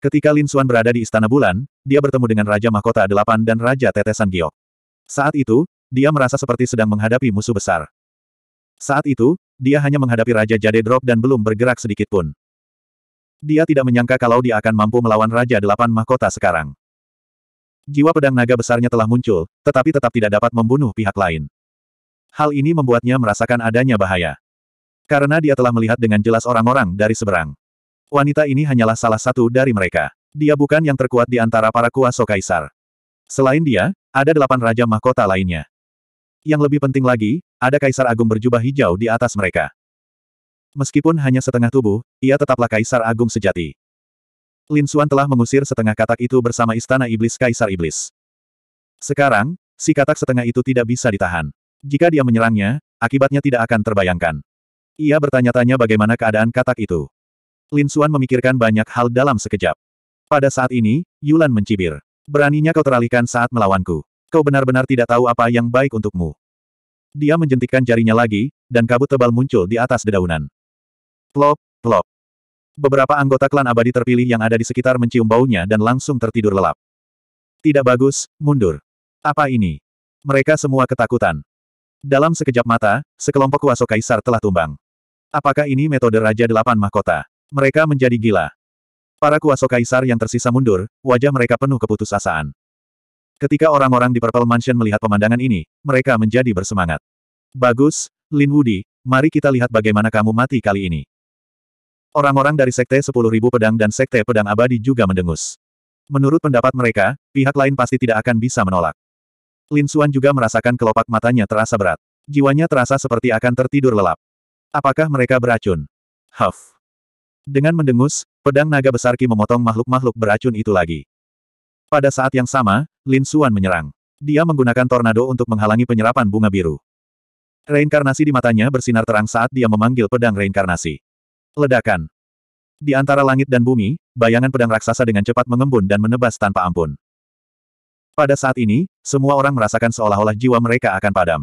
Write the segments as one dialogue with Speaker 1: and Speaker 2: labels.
Speaker 1: Ketika Lin Xuan berada di Istana Bulan, dia bertemu dengan Raja Mahkota Delapan dan Raja Tetesan Giok. Saat itu, dia merasa seperti sedang menghadapi musuh besar. Saat itu, dia hanya menghadapi Raja Jade Drop dan belum bergerak sedikit pun. Dia tidak menyangka kalau dia akan mampu melawan Raja Delapan Mahkota sekarang. Jiwa pedang naga besarnya telah muncul, tetapi tetap tidak dapat membunuh pihak lain. Hal ini membuatnya merasakan adanya bahaya. Karena dia telah melihat dengan jelas orang-orang dari seberang. Wanita ini hanyalah salah satu dari mereka. Dia bukan yang terkuat di antara para kuasa kaisar. Selain dia, ada delapan raja mahkota lainnya. Yang lebih penting lagi, ada kaisar agung berjubah hijau di atas mereka. Meskipun hanya setengah tubuh, ia tetaplah kaisar agung sejati. Lin Xuan telah mengusir setengah katak itu bersama istana iblis kaisar iblis. Sekarang, si katak setengah itu tidak bisa ditahan. Jika dia menyerangnya, akibatnya tidak akan terbayangkan. Ia bertanya-tanya bagaimana keadaan katak itu. Lin Suan memikirkan banyak hal dalam sekejap. Pada saat ini, Yulan mencibir. Beraninya kau teralihkan saat melawanku. Kau benar-benar tidak tahu apa yang baik untukmu. Dia menjentikkan jarinya lagi, dan kabut tebal muncul di atas dedaunan. Plop, plop. Beberapa anggota klan abadi terpilih yang ada di sekitar mencium baunya dan langsung tertidur lelap. Tidak bagus, mundur. Apa ini? Mereka semua ketakutan. Dalam sekejap mata, sekelompok kuasa kaisar telah tumbang. Apakah ini metode Raja Delapan Mahkota? Mereka menjadi gila. Para kuasa kaisar yang tersisa mundur, wajah mereka penuh keputusasaan. Ketika orang-orang di Purple Mansion melihat pemandangan ini, mereka menjadi bersemangat. Bagus, Lin Wudi, mari kita lihat bagaimana kamu mati kali ini. Orang-orang dari Sekte 10.000 Pedang dan Sekte Pedang Abadi juga mendengus. Menurut pendapat mereka, pihak lain pasti tidak akan bisa menolak. Lin Xuan juga merasakan kelopak matanya terasa berat. Jiwanya terasa seperti akan tertidur lelap. Apakah mereka beracun? Huff. Dengan mendengus, pedang naga besar Qi memotong makhluk-makhluk beracun itu lagi. Pada saat yang sama, Lin Suan menyerang. Dia menggunakan tornado untuk menghalangi penyerapan bunga biru. Reinkarnasi di matanya bersinar terang saat dia memanggil pedang reinkarnasi. Ledakan. Di antara langit dan bumi, bayangan pedang raksasa dengan cepat mengembun dan menebas tanpa ampun. Pada saat ini, semua orang merasakan seolah-olah jiwa mereka akan padam.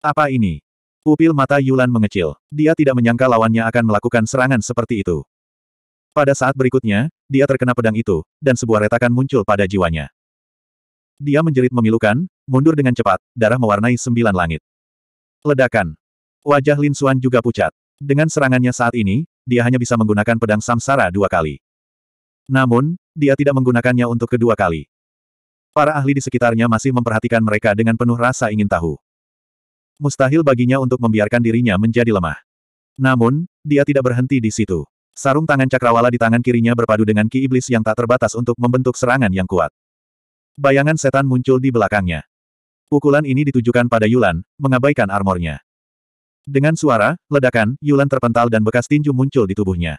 Speaker 1: Apa ini? Pupil mata Yulan mengecil. Dia tidak menyangka lawannya akan melakukan serangan seperti itu. Pada saat berikutnya, dia terkena pedang itu, dan sebuah retakan muncul pada jiwanya. Dia menjerit memilukan, mundur dengan cepat, darah mewarnai sembilan langit. Ledakan. Wajah Lin Xuan juga pucat. Dengan serangannya saat ini, dia hanya bisa menggunakan pedang samsara dua kali. Namun, dia tidak menggunakannya untuk kedua kali. Para ahli di sekitarnya masih memperhatikan mereka dengan penuh rasa ingin tahu mustahil baginya untuk membiarkan dirinya menjadi lemah. Namun, dia tidak berhenti di situ. Sarung tangan cakrawala di tangan kirinya berpadu dengan ki iblis yang tak terbatas untuk membentuk serangan yang kuat. Bayangan setan muncul di belakangnya. Pukulan ini ditujukan pada Yulan, mengabaikan armornya. Dengan suara, ledakan, Yulan terpental dan bekas tinju muncul di tubuhnya.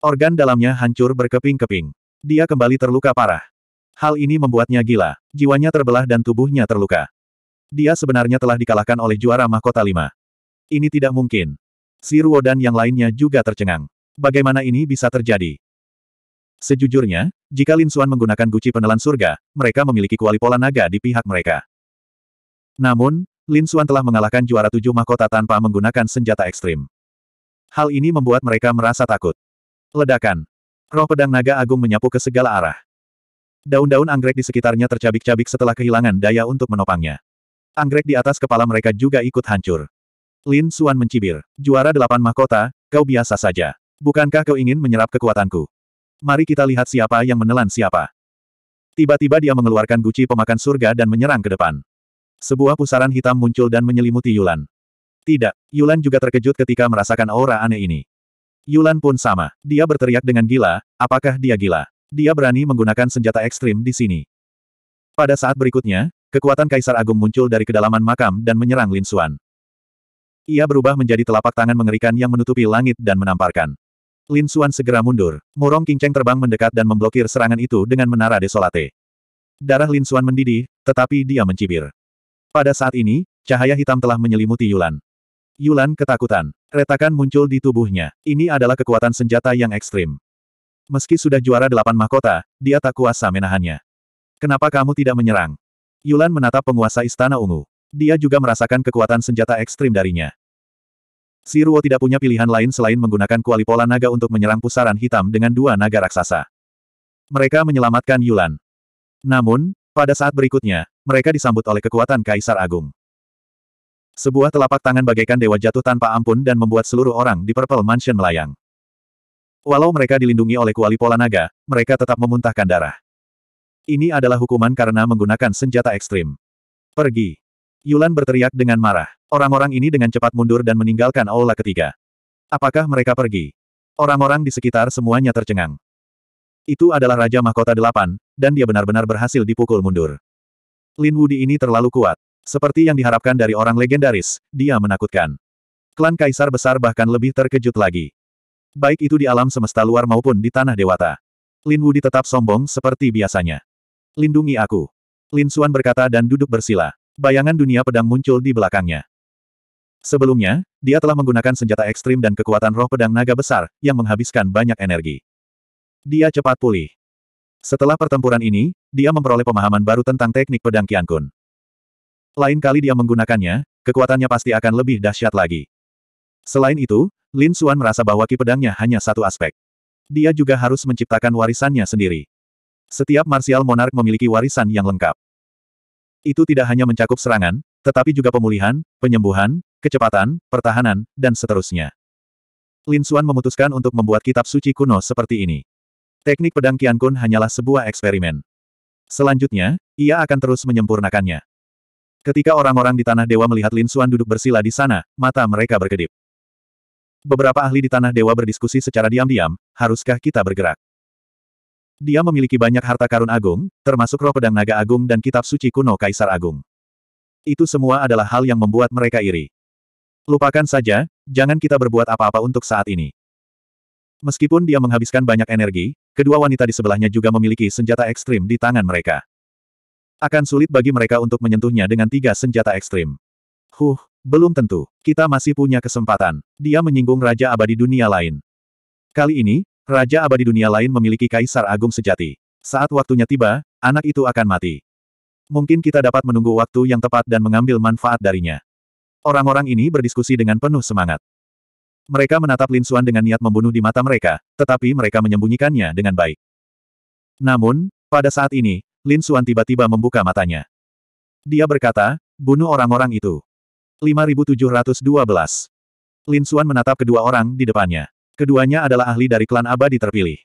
Speaker 1: Organ dalamnya hancur berkeping-keping. Dia kembali terluka parah. Hal ini membuatnya gila. Jiwanya terbelah dan tubuhnya terluka. Dia sebenarnya telah dikalahkan oleh juara mahkota lima. Ini tidak mungkin. Si Ruo dan yang lainnya juga tercengang. Bagaimana ini bisa terjadi? Sejujurnya, jika Lin Suan menggunakan guci penelan surga, mereka memiliki kuali pola naga di pihak mereka. Namun, Lin Suan telah mengalahkan juara tujuh mahkota tanpa menggunakan senjata ekstrim. Hal ini membuat mereka merasa takut. Ledakan. Roh pedang naga agung menyapu ke segala arah. Daun-daun anggrek di sekitarnya tercabik-cabik setelah kehilangan daya untuk menopangnya. Anggrek di atas kepala mereka juga ikut hancur. Lin Suan mencibir. Juara delapan mahkota, kau biasa saja. Bukankah kau ingin menyerap kekuatanku? Mari kita lihat siapa yang menelan siapa. Tiba-tiba dia mengeluarkan guci pemakan surga dan menyerang ke depan. Sebuah pusaran hitam muncul dan menyelimuti Yulan. Tidak, Yulan juga terkejut ketika merasakan aura aneh ini. Yulan pun sama. Dia berteriak dengan gila, apakah dia gila? Dia berani menggunakan senjata ekstrim di sini. Pada saat berikutnya, Kekuatan Kaisar Agung muncul dari kedalaman makam dan menyerang Lin Xuan. Ia berubah menjadi telapak tangan mengerikan yang menutupi langit dan menamparkan. Lin Xuan segera mundur. Murong Qingcheng terbang mendekat dan memblokir serangan itu dengan menara desolate. Darah Lin Xuan mendidih, tetapi dia mencibir. Pada saat ini, cahaya hitam telah menyelimuti Yulan. Yulan ketakutan. Retakan muncul di tubuhnya. Ini adalah kekuatan senjata yang ekstrim. Meski sudah juara delapan mahkota, dia tak kuasa menahannya. Kenapa kamu tidak menyerang? Yulan menatap penguasa Istana Ungu. Dia juga merasakan kekuatan senjata ekstrim darinya. Si Siruo tidak punya pilihan lain selain menggunakan kuali pola naga untuk menyerang pusaran hitam dengan dua naga raksasa. Mereka menyelamatkan Yulan. Namun, pada saat berikutnya, mereka disambut oleh kekuatan Kaisar Agung. Sebuah telapak tangan bagaikan dewa jatuh tanpa ampun dan membuat seluruh orang di Purple Mansion melayang. Walau mereka dilindungi oleh kuali pola naga, mereka tetap memuntahkan darah. Ini adalah hukuman karena menggunakan senjata ekstrim. Pergi. Yulan berteriak dengan marah. Orang-orang ini dengan cepat mundur dan meninggalkan aula ketiga. Apakah mereka pergi? Orang-orang di sekitar semuanya tercengang. Itu adalah Raja Mahkota Delapan, dan dia benar-benar berhasil dipukul mundur. Lin Wudi ini terlalu kuat. Seperti yang diharapkan dari orang legendaris, dia menakutkan. Klan Kaisar Besar bahkan lebih terkejut lagi. Baik itu di alam semesta luar maupun di Tanah Dewata. Lin Wudi tetap sombong seperti biasanya. Lindungi aku. Lin Xuan berkata dan duduk bersila. Bayangan dunia pedang muncul di belakangnya. Sebelumnya, dia telah menggunakan senjata ekstrim dan kekuatan roh pedang naga besar, yang menghabiskan banyak energi. Dia cepat pulih. Setelah pertempuran ini, dia memperoleh pemahaman baru tentang teknik pedang Qian Kun. Lain kali dia menggunakannya, kekuatannya pasti akan lebih dahsyat lagi. Selain itu, Lin Xuan merasa bahwa ki pedangnya hanya satu aspek. Dia juga harus menciptakan warisannya sendiri. Setiap martial monark memiliki warisan yang lengkap. Itu tidak hanya mencakup serangan, tetapi juga pemulihan, penyembuhan, kecepatan, pertahanan, dan seterusnya. Lin Xuan memutuskan untuk membuat kitab suci kuno seperti ini. Teknik pedang Kian Kun hanyalah sebuah eksperimen. Selanjutnya, ia akan terus menyempurnakannya. Ketika orang-orang di Tanah Dewa melihat Lin Xuan duduk bersila di sana, mata mereka berkedip. Beberapa ahli di Tanah Dewa berdiskusi secara diam-diam, haruskah kita bergerak? Dia memiliki banyak harta karun agung, termasuk roh pedang naga agung dan kitab suci kuno Kaisar Agung. Itu semua adalah hal yang membuat mereka iri. Lupakan saja, jangan kita berbuat apa-apa untuk saat ini. Meskipun dia menghabiskan banyak energi, kedua wanita di sebelahnya juga memiliki senjata ekstrim di tangan mereka. Akan sulit bagi mereka untuk menyentuhnya dengan tiga senjata ekstrim. Huh, belum tentu. Kita masih punya kesempatan. Dia menyinggung Raja Abadi dunia lain. Kali ini, Raja abadi dunia lain memiliki kaisar agung sejati. Saat waktunya tiba, anak itu akan mati. Mungkin kita dapat menunggu waktu yang tepat dan mengambil manfaat darinya. Orang-orang ini berdiskusi dengan penuh semangat. Mereka menatap Lin Xuan dengan niat membunuh di mata mereka, tetapi mereka menyembunyikannya dengan baik. Namun, pada saat ini, Lin Xuan tiba-tiba membuka matanya. Dia berkata, bunuh orang-orang itu. 5712. Lin Xuan menatap kedua orang di depannya. Keduanya adalah ahli dari klan abadi terpilih.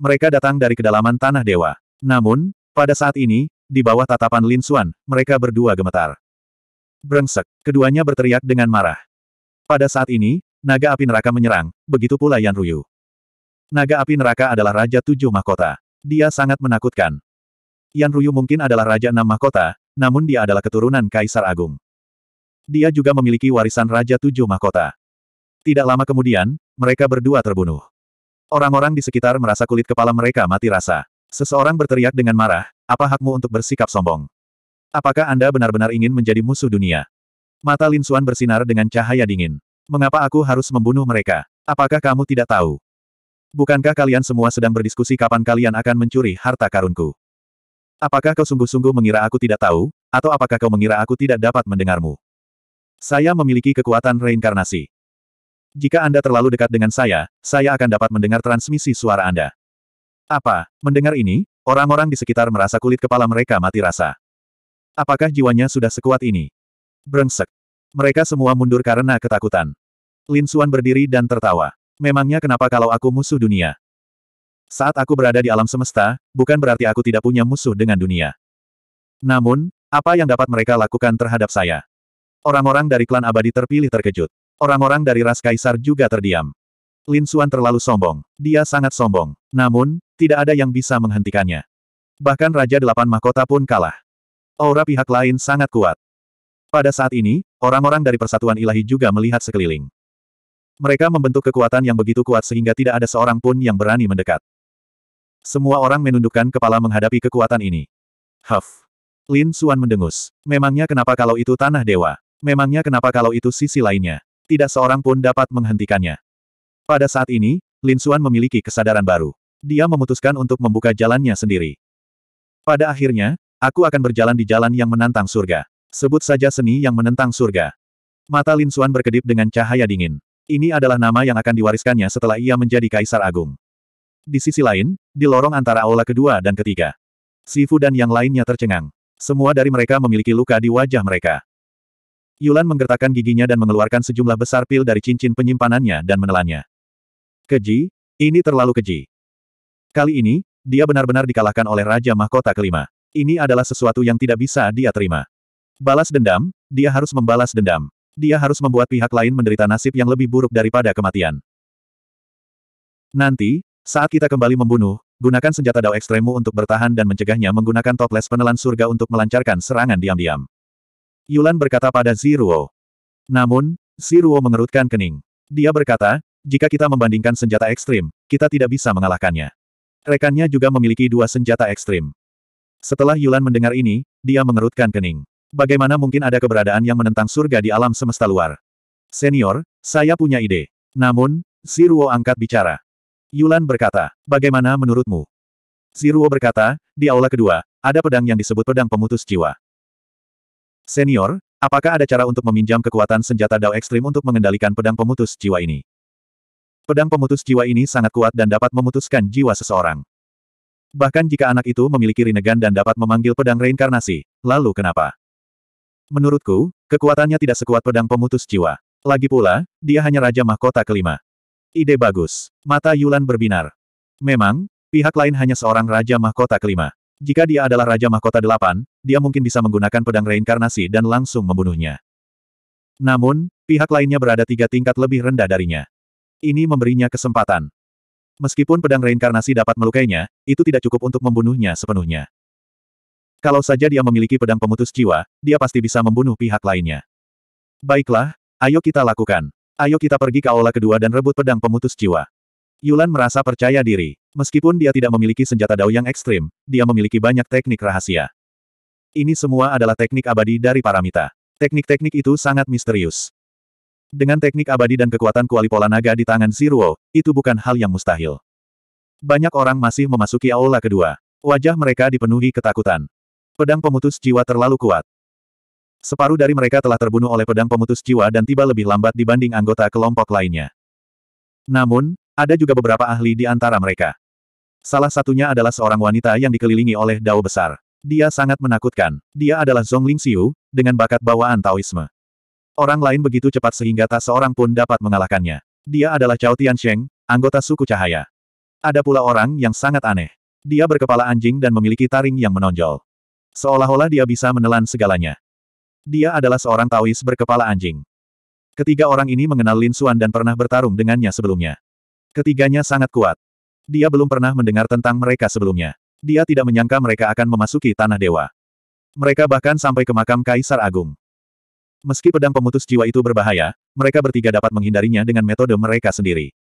Speaker 1: Mereka datang dari kedalaman tanah dewa. Namun, pada saat ini, di bawah tatapan Lin Xuan, mereka berdua gemetar. Brengsek, keduanya berteriak dengan marah. Pada saat ini, naga api neraka menyerang, begitu pula Yan Ruyu. Naga api neraka adalah Raja Tujuh Mahkota. Dia sangat menakutkan. Yan Ruyu mungkin adalah Raja Enam Mahkota, namun dia adalah keturunan Kaisar Agung. Dia juga memiliki warisan Raja Tujuh Mahkota. Tidak lama kemudian, mereka berdua terbunuh. Orang-orang di sekitar merasa kulit kepala mereka mati rasa. Seseorang berteriak dengan marah, apa hakmu untuk bersikap sombong? Apakah Anda benar-benar ingin menjadi musuh dunia? Mata Lin Xuan bersinar dengan cahaya dingin. Mengapa aku harus membunuh mereka? Apakah kamu tidak tahu? Bukankah kalian semua sedang berdiskusi kapan kalian akan mencuri harta karunku? Apakah kau sungguh-sungguh mengira aku tidak tahu, atau apakah kau mengira aku tidak dapat mendengarmu? Saya memiliki kekuatan reinkarnasi. Jika Anda terlalu dekat dengan saya, saya akan dapat mendengar transmisi suara Anda. Apa? Mendengar ini, orang-orang di sekitar merasa kulit kepala mereka mati rasa. Apakah jiwanya sudah sekuat ini? Brengsek. Mereka semua mundur karena ketakutan. Lin Suan berdiri dan tertawa. Memangnya kenapa kalau aku musuh dunia? Saat aku berada di alam semesta, bukan berarti aku tidak punya musuh dengan dunia. Namun, apa yang dapat mereka lakukan terhadap saya? Orang-orang dari klan abadi terpilih terkejut. Orang-orang dari ras kaisar juga terdiam. Lin Xuan terlalu sombong. Dia sangat sombong. Namun, tidak ada yang bisa menghentikannya. Bahkan Raja Delapan Mahkota pun kalah. Aura pihak lain sangat kuat. Pada saat ini, orang-orang dari Persatuan Ilahi juga melihat sekeliling. Mereka membentuk kekuatan yang begitu kuat sehingga tidak ada seorang pun yang berani mendekat. Semua orang menundukkan kepala menghadapi kekuatan ini. Huff. Lin Xuan mendengus. Memangnya kenapa kalau itu tanah dewa? Memangnya kenapa kalau itu sisi lainnya? tidak seorang pun dapat menghentikannya. Pada saat ini, Lin Xuan memiliki kesadaran baru. Dia memutuskan untuk membuka jalannya sendiri. Pada akhirnya, aku akan berjalan di jalan yang menantang surga. Sebut saja seni yang menentang surga. Mata Lin Xuan berkedip dengan cahaya dingin. Ini adalah nama yang akan diwariskannya setelah ia menjadi Kaisar Agung. Di sisi lain, di lorong antara aula kedua dan ketiga. Sifu dan yang lainnya tercengang. Semua dari mereka memiliki luka di wajah mereka. Yulan menggertakkan giginya dan mengeluarkan sejumlah besar pil dari cincin penyimpanannya dan menelannya. Keji, ini terlalu keji. Kali ini, dia benar-benar dikalahkan oleh Raja Mahkota kelima. Ini adalah sesuatu yang tidak bisa dia terima. Balas dendam, dia harus membalas dendam. Dia harus membuat pihak lain menderita nasib yang lebih buruk daripada kematian. Nanti, saat kita kembali membunuh, gunakan senjata dao ekstremu untuk bertahan dan mencegahnya menggunakan toples penelan surga untuk melancarkan serangan diam-diam. Yulan berkata pada Ziruo. Namun, Ziruo mengerutkan kening. Dia berkata, jika kita membandingkan senjata ekstrim, kita tidak bisa mengalahkannya. Rekannya juga memiliki dua senjata ekstrim. Setelah Yulan mendengar ini, dia mengerutkan kening. Bagaimana mungkin ada keberadaan yang menentang surga di alam semesta luar? Senior, saya punya ide. Namun, Ziruo angkat bicara. Yulan berkata, bagaimana menurutmu? Ziruo berkata, di aula kedua, ada pedang yang disebut pedang pemutus jiwa. Senior, apakah ada cara untuk meminjam kekuatan senjata Dao Ekstrim untuk mengendalikan pedang pemutus jiwa ini? Pedang pemutus jiwa ini sangat kuat dan dapat memutuskan jiwa seseorang. Bahkan jika anak itu memiliki Rinegan dan dapat memanggil pedang reinkarnasi, lalu kenapa? Menurutku, kekuatannya tidak sekuat pedang pemutus jiwa. Lagi pula, dia hanya Raja Mahkota kelima. Ide bagus. Mata Yulan berbinar. Memang, pihak lain hanya seorang Raja Mahkota kelima. Jika dia adalah Raja Mahkota Delapan, dia mungkin bisa menggunakan pedang reinkarnasi dan langsung membunuhnya. Namun, pihak lainnya berada tiga tingkat lebih rendah darinya. Ini memberinya kesempatan. Meskipun pedang reinkarnasi dapat melukainya, itu tidak cukup untuk membunuhnya sepenuhnya. Kalau saja dia memiliki pedang pemutus jiwa, dia pasti bisa membunuh pihak lainnya. Baiklah, ayo kita lakukan. Ayo kita pergi ke aula kedua dan rebut pedang pemutus jiwa. Yulan merasa percaya diri. Meskipun dia tidak memiliki senjata dao yang ekstrim, dia memiliki banyak teknik rahasia. Ini semua adalah teknik abadi dari Paramita. Teknik-teknik itu sangat misterius. Dengan teknik abadi dan kekuatan kuali pola naga di tangan Ziruo, itu bukan hal yang mustahil. Banyak orang masih memasuki aula kedua. Wajah mereka dipenuhi ketakutan. Pedang pemutus jiwa terlalu kuat. Separuh dari mereka telah terbunuh oleh pedang pemutus jiwa dan tiba lebih lambat dibanding anggota kelompok lainnya. Namun, ada juga beberapa ahli di antara mereka. Salah satunya adalah seorang wanita yang dikelilingi oleh dao besar. Dia sangat menakutkan. Dia adalah Zhong Ling Xiu, dengan bakat bawaan Taoisme. Orang lain begitu cepat sehingga tak seorang pun dapat mengalahkannya. Dia adalah Chao Tiansheng, anggota suku cahaya. Ada pula orang yang sangat aneh. Dia berkepala anjing dan memiliki taring yang menonjol. Seolah-olah dia bisa menelan segalanya. Dia adalah seorang Taois berkepala anjing. Ketiga orang ini mengenal Lin Xuan dan pernah bertarung dengannya sebelumnya. Ketiganya sangat kuat. Dia belum pernah mendengar tentang mereka sebelumnya. Dia tidak menyangka mereka akan memasuki Tanah Dewa. Mereka bahkan sampai ke makam Kaisar Agung. Meski pedang pemutus jiwa itu berbahaya, mereka bertiga dapat menghindarinya dengan metode mereka sendiri.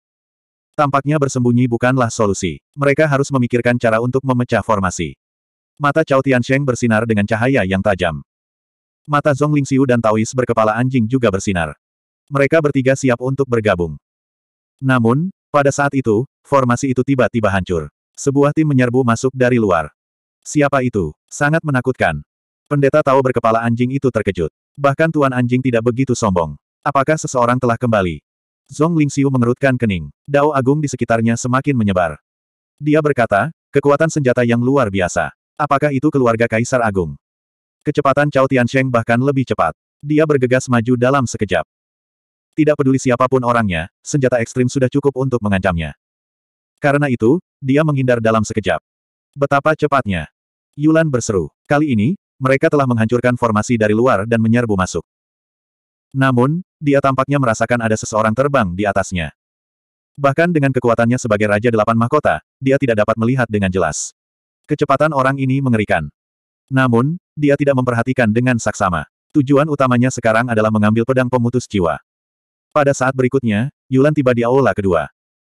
Speaker 1: Tampaknya bersembunyi bukanlah solusi. Mereka harus memikirkan cara untuk memecah formasi. Mata Chao Tiansheng bersinar dengan cahaya yang tajam. Mata Zhong Lingxiu dan Taois berkepala anjing juga bersinar. Mereka bertiga siap untuk bergabung. Namun, pada saat itu, formasi itu tiba-tiba hancur. Sebuah tim menyerbu masuk dari luar. Siapa itu? Sangat menakutkan. Pendeta tahu berkepala anjing itu terkejut. Bahkan tuan anjing tidak begitu sombong. Apakah seseorang telah kembali? Zong Lingxiu mengerutkan kening. Dao agung di sekitarnya semakin menyebar. Dia berkata, kekuatan senjata yang luar biasa. Apakah itu keluarga Kaisar Agung? Kecepatan Cao Tiansheng bahkan lebih cepat. Dia bergegas maju dalam sekejap. Tidak peduli siapapun orangnya, senjata ekstrim sudah cukup untuk mengancamnya. Karena itu, dia menghindar dalam sekejap. Betapa cepatnya. Yulan berseru. Kali ini, mereka telah menghancurkan formasi dari luar dan menyerbu masuk. Namun, dia tampaknya merasakan ada seseorang terbang di atasnya. Bahkan dengan kekuatannya sebagai Raja Delapan Mahkota, dia tidak dapat melihat dengan jelas. Kecepatan orang ini mengerikan. Namun, dia tidak memperhatikan dengan saksama. Tujuan utamanya sekarang adalah mengambil pedang pemutus jiwa. Pada saat berikutnya, Yulan tiba di aula kedua.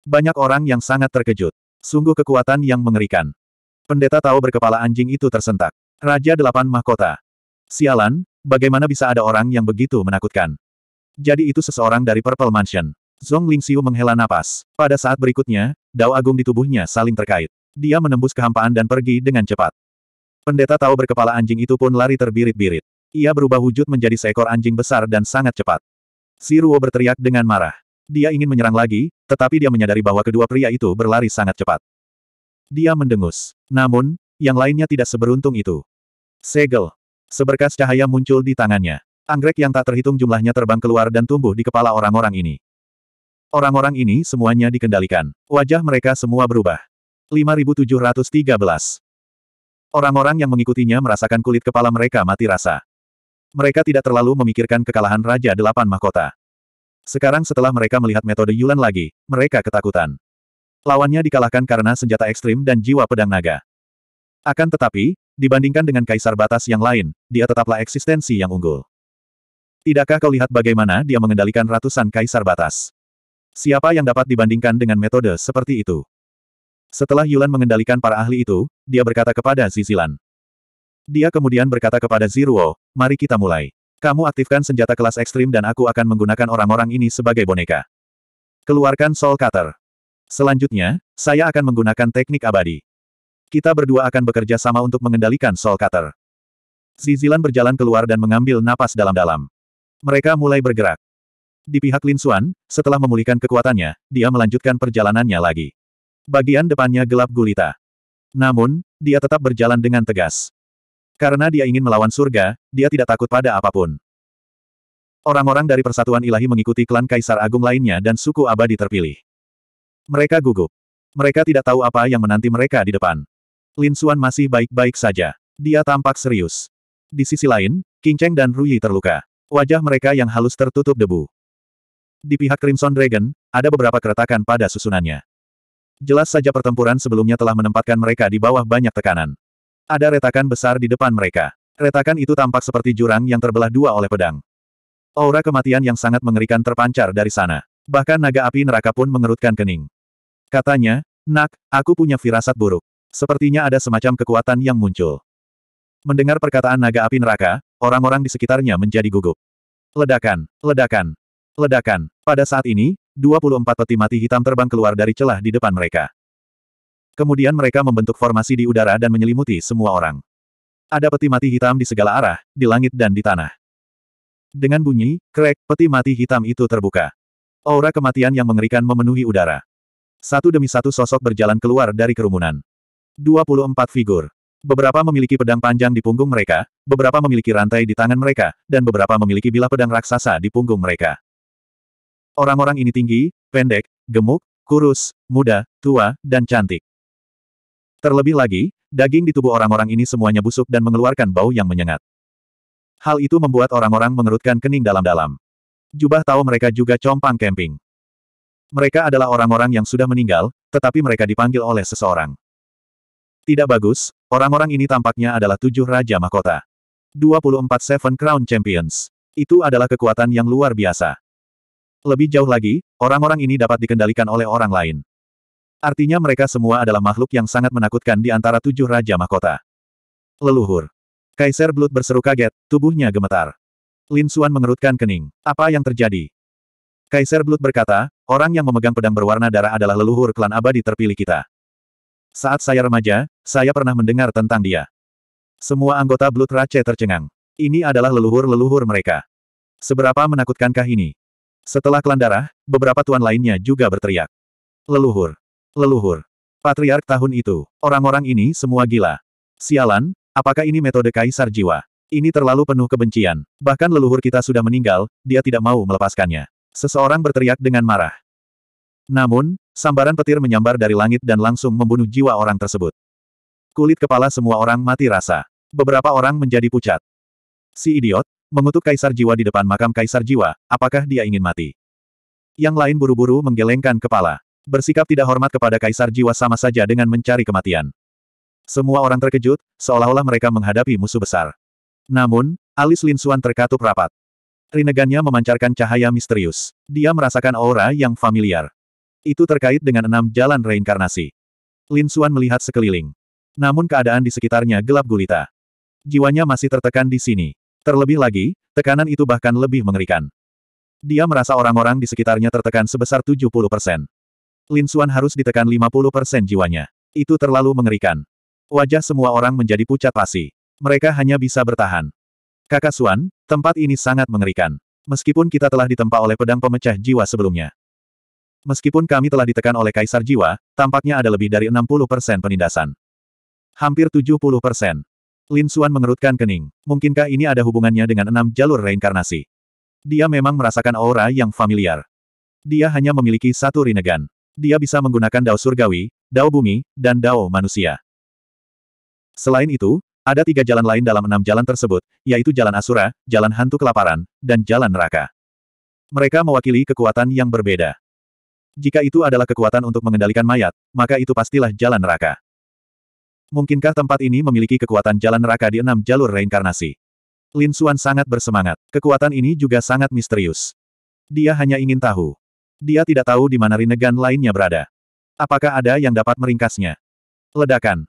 Speaker 1: Banyak orang yang sangat terkejut. Sungguh kekuatan yang mengerikan. Pendeta tahu berkepala anjing itu tersentak. Raja Delapan Mahkota. Sialan, bagaimana bisa ada orang yang begitu menakutkan? Jadi itu seseorang dari Purple Mansion. Zhong Lingxiu menghela napas. Pada saat berikutnya, dao agung di tubuhnya saling terkait. Dia menembus kehampaan dan pergi dengan cepat. Pendeta tahu berkepala anjing itu pun lari terbirit-birit. Ia berubah wujud menjadi seekor anjing besar dan sangat cepat. Siruo berteriak dengan marah. Dia ingin menyerang lagi, tetapi dia menyadari bahwa kedua pria itu berlari sangat cepat. Dia mendengus. Namun, yang lainnya tidak seberuntung itu. Segel. Seberkas cahaya muncul di tangannya. Anggrek yang tak terhitung jumlahnya terbang keluar dan tumbuh di kepala orang-orang ini. Orang-orang ini semuanya dikendalikan. Wajah mereka semua berubah. 5713. Orang-orang yang mengikutinya merasakan kulit kepala mereka mati rasa. Mereka tidak terlalu memikirkan kekalahan Raja Delapan Mahkota. Sekarang setelah mereka melihat metode Yulan lagi, mereka ketakutan. Lawannya dikalahkan karena senjata ekstrim dan jiwa pedang naga. Akan tetapi, dibandingkan dengan kaisar batas yang lain, dia tetaplah eksistensi yang unggul. Tidakkah kau lihat bagaimana dia mengendalikan ratusan kaisar batas? Siapa yang dapat dibandingkan dengan metode seperti itu? Setelah Yulan mengendalikan para ahli itu, dia berkata kepada Zizilan. Dia kemudian berkata kepada Ziruo, mari kita mulai. Kamu aktifkan senjata kelas ekstrim dan aku akan menggunakan orang-orang ini sebagai boneka. Keluarkan Soul Cutter. Selanjutnya, saya akan menggunakan teknik abadi. Kita berdua akan bekerja sama untuk mengendalikan Soul Cutter. Zizilan berjalan keluar dan mengambil napas dalam-dalam. Mereka mulai bergerak. Di pihak Lin Xuan, setelah memulihkan kekuatannya, dia melanjutkan perjalanannya lagi. Bagian depannya gelap gulita. Namun, dia tetap berjalan dengan tegas. Karena dia ingin melawan surga, dia tidak takut pada apapun. Orang-orang dari Persatuan Ilahi mengikuti klan Kaisar Agung lainnya dan suku abadi terpilih. Mereka gugup. Mereka tidak tahu apa yang menanti mereka di depan. Lin Xuan masih baik-baik saja. Dia tampak serius. Di sisi lain, King Cheng dan Rui terluka. Wajah mereka yang halus tertutup debu. Di pihak Crimson Dragon, ada beberapa keretakan pada susunannya. Jelas saja pertempuran sebelumnya telah menempatkan mereka di bawah banyak tekanan. Ada retakan besar di depan mereka. Retakan itu tampak seperti jurang yang terbelah dua oleh pedang. Aura kematian yang sangat mengerikan terpancar dari sana. Bahkan naga api neraka pun mengerutkan kening. Katanya, Nak, aku punya firasat buruk. Sepertinya ada semacam kekuatan yang muncul. Mendengar perkataan naga api neraka, orang-orang di sekitarnya menjadi gugup. Ledakan, ledakan, ledakan. Pada saat ini, 24 peti mati hitam terbang keluar dari celah di depan mereka. Kemudian mereka membentuk formasi di udara dan menyelimuti semua orang. Ada peti mati hitam di segala arah, di langit dan di tanah. Dengan bunyi, krek, peti mati hitam itu terbuka. Aura kematian yang mengerikan memenuhi udara. Satu demi satu sosok berjalan keluar dari kerumunan. 24 figur. Beberapa memiliki pedang panjang di punggung mereka, beberapa memiliki rantai di tangan mereka, dan beberapa memiliki bilah pedang raksasa di punggung mereka. Orang-orang ini tinggi, pendek, gemuk, kurus, muda, tua, dan cantik. Terlebih lagi, daging di tubuh orang-orang ini semuanya busuk dan mengeluarkan bau yang menyengat. Hal itu membuat orang-orang mengerutkan kening dalam-dalam. Jubah tahu mereka juga compang camping. Mereka adalah orang-orang yang sudah meninggal, tetapi mereka dipanggil oleh seseorang. Tidak bagus, orang-orang ini tampaknya adalah tujuh Raja Mahkota. 24 Seven Crown Champions. Itu adalah kekuatan yang luar biasa. Lebih jauh lagi, orang-orang ini dapat dikendalikan oleh orang lain. Artinya mereka semua adalah makhluk yang sangat menakutkan di antara tujuh Raja Mahkota. Leluhur. Kaisar Blood berseru kaget, tubuhnya gemetar. Lin Suan mengerutkan kening. Apa yang terjadi? Kaisar Blood berkata, orang yang memegang pedang berwarna darah adalah leluhur klan abadi terpilih kita. Saat saya remaja, saya pernah mendengar tentang dia. Semua anggota Blood Rache tercengang. Ini adalah leluhur-leluhur mereka. Seberapa menakutkankah ini? Setelah klan darah, beberapa tuan lainnya juga berteriak. Leluhur. Leluhur. Patriark tahun itu. Orang-orang ini semua gila. Sialan, apakah ini metode kaisar jiwa? Ini terlalu penuh kebencian. Bahkan leluhur kita sudah meninggal, dia tidak mau melepaskannya. Seseorang berteriak dengan marah. Namun, sambaran petir menyambar dari langit dan langsung membunuh jiwa orang tersebut. Kulit kepala semua orang mati rasa. Beberapa orang menjadi pucat. Si idiot, mengutuk kaisar jiwa di depan makam kaisar jiwa, apakah dia ingin mati? Yang lain buru-buru menggelengkan kepala. Bersikap tidak hormat kepada kaisar jiwa sama saja dengan mencari kematian. Semua orang terkejut, seolah-olah mereka menghadapi musuh besar. Namun, alis Lin Xuan terkatup rapat. rinegannya memancarkan cahaya misterius. Dia merasakan aura yang familiar. Itu terkait dengan enam jalan reinkarnasi. Lin Xuan melihat sekeliling. Namun keadaan di sekitarnya gelap gulita. Jiwanya masih tertekan di sini. Terlebih lagi, tekanan itu bahkan lebih mengerikan. Dia merasa orang-orang di sekitarnya tertekan sebesar 70 persen. Lin Xuan harus ditekan 50% jiwanya. Itu terlalu mengerikan. Wajah semua orang menjadi pucat pasi. Mereka hanya bisa bertahan. Kakak Suan, tempat ini sangat mengerikan. Meskipun kita telah ditempa oleh pedang pemecah jiwa sebelumnya. Meskipun kami telah ditekan oleh Kaisar Jiwa, tampaknya ada lebih dari 60% penindasan. Hampir 70%. Lin Xuan mengerutkan kening. Mungkinkah ini ada hubungannya dengan enam jalur reinkarnasi? Dia memang merasakan aura yang familiar. Dia hanya memiliki satu rinegan dia bisa menggunakan dao surgawi, dao bumi, dan dao manusia. Selain itu, ada tiga jalan lain dalam enam jalan tersebut, yaitu Jalan Asura, Jalan Hantu Kelaparan, dan Jalan Neraka. Mereka mewakili kekuatan yang berbeda. Jika itu adalah kekuatan untuk mengendalikan mayat, maka itu pastilah Jalan Neraka. Mungkinkah tempat ini memiliki kekuatan Jalan Neraka di enam jalur reinkarnasi? Lin Xuan sangat bersemangat. Kekuatan ini juga sangat misterius. Dia hanya ingin tahu. Dia tidak tahu di mana Rinnegan lainnya berada. Apakah ada yang dapat meringkasnya? Ledakan.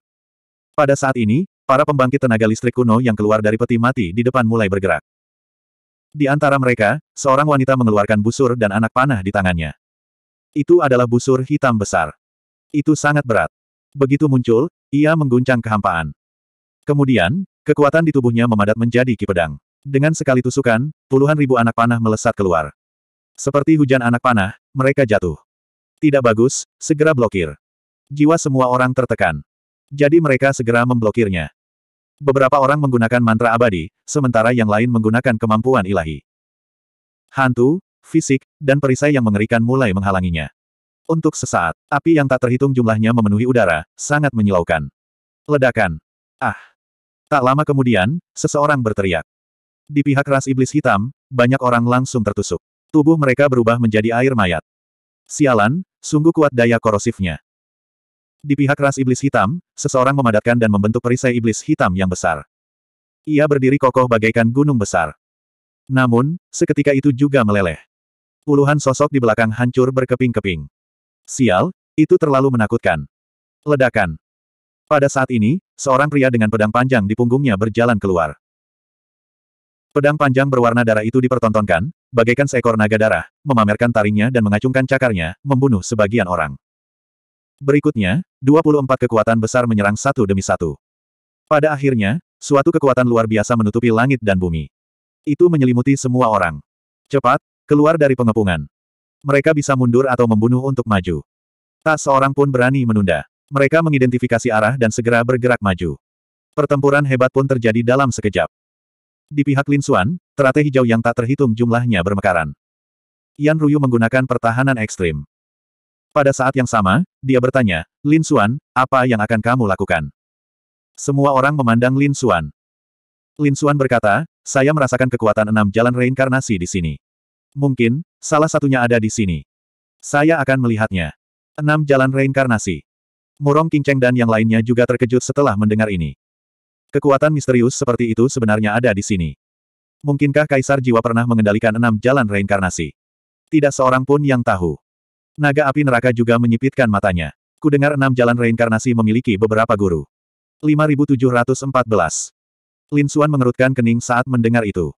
Speaker 1: Pada saat ini, para pembangkit tenaga listrik kuno yang keluar dari peti mati di depan mulai bergerak. Di antara mereka, seorang wanita mengeluarkan busur dan anak panah di tangannya. Itu adalah busur hitam besar. Itu sangat berat. Begitu muncul, ia mengguncang kehampaan. Kemudian, kekuatan di tubuhnya memadat menjadi kipedang. Dengan sekali tusukan, puluhan ribu anak panah melesat keluar. Seperti hujan anak panah, mereka jatuh. Tidak bagus, segera blokir. Jiwa semua orang tertekan. Jadi mereka segera memblokirnya. Beberapa orang menggunakan mantra abadi, sementara yang lain menggunakan kemampuan ilahi. Hantu, fisik, dan perisai yang mengerikan mulai menghalanginya. Untuk sesaat, api yang tak terhitung jumlahnya memenuhi udara, sangat menyilaukan. Ledakan. Ah. Tak lama kemudian, seseorang berteriak. Di pihak ras iblis hitam, banyak orang langsung tertusuk. Tubuh mereka berubah menjadi air mayat. Sialan, sungguh kuat daya korosifnya. Di pihak ras iblis hitam, seseorang memadatkan dan membentuk perisai iblis hitam yang besar. Ia berdiri kokoh bagaikan gunung besar. Namun, seketika itu juga meleleh. Puluhan sosok di belakang hancur berkeping-keping. Sial, itu terlalu menakutkan. Ledakan. Pada saat ini, seorang pria dengan pedang panjang di punggungnya berjalan keluar. Pedang panjang berwarna darah itu dipertontonkan, Bagaikan seekor naga darah, memamerkan taringnya dan mengacungkan cakarnya, membunuh sebagian orang. Berikutnya, 24 kekuatan besar menyerang satu demi satu. Pada akhirnya, suatu kekuatan luar biasa menutupi langit dan bumi. Itu menyelimuti semua orang. Cepat, keluar dari pengepungan. Mereka bisa mundur atau membunuh untuk maju. Tak seorang pun berani menunda. Mereka mengidentifikasi arah dan segera bergerak maju. Pertempuran hebat pun terjadi dalam sekejap. Di pihak Lin Xuan, Terate hijau yang tak terhitung jumlahnya bermekaran. Yan Ruyu menggunakan pertahanan ekstrim. Pada saat yang sama, dia bertanya, Lin Xuan, apa yang akan kamu lakukan? Semua orang memandang Lin Xuan. Lin Xuan berkata, saya merasakan kekuatan enam jalan reinkarnasi di sini. Mungkin, salah satunya ada di sini. Saya akan melihatnya. Enam jalan reinkarnasi. Murong Kingceng dan yang lainnya juga terkejut setelah mendengar ini. Kekuatan misterius seperti itu sebenarnya ada di sini. Mungkinkah Kaisar Jiwa pernah mengendalikan enam jalan reinkarnasi? Tidak seorang pun yang tahu. Naga api neraka juga menyipitkan matanya. Kudengar enam jalan reinkarnasi memiliki beberapa guru. 5714. Lin Xuan mengerutkan kening saat mendengar itu.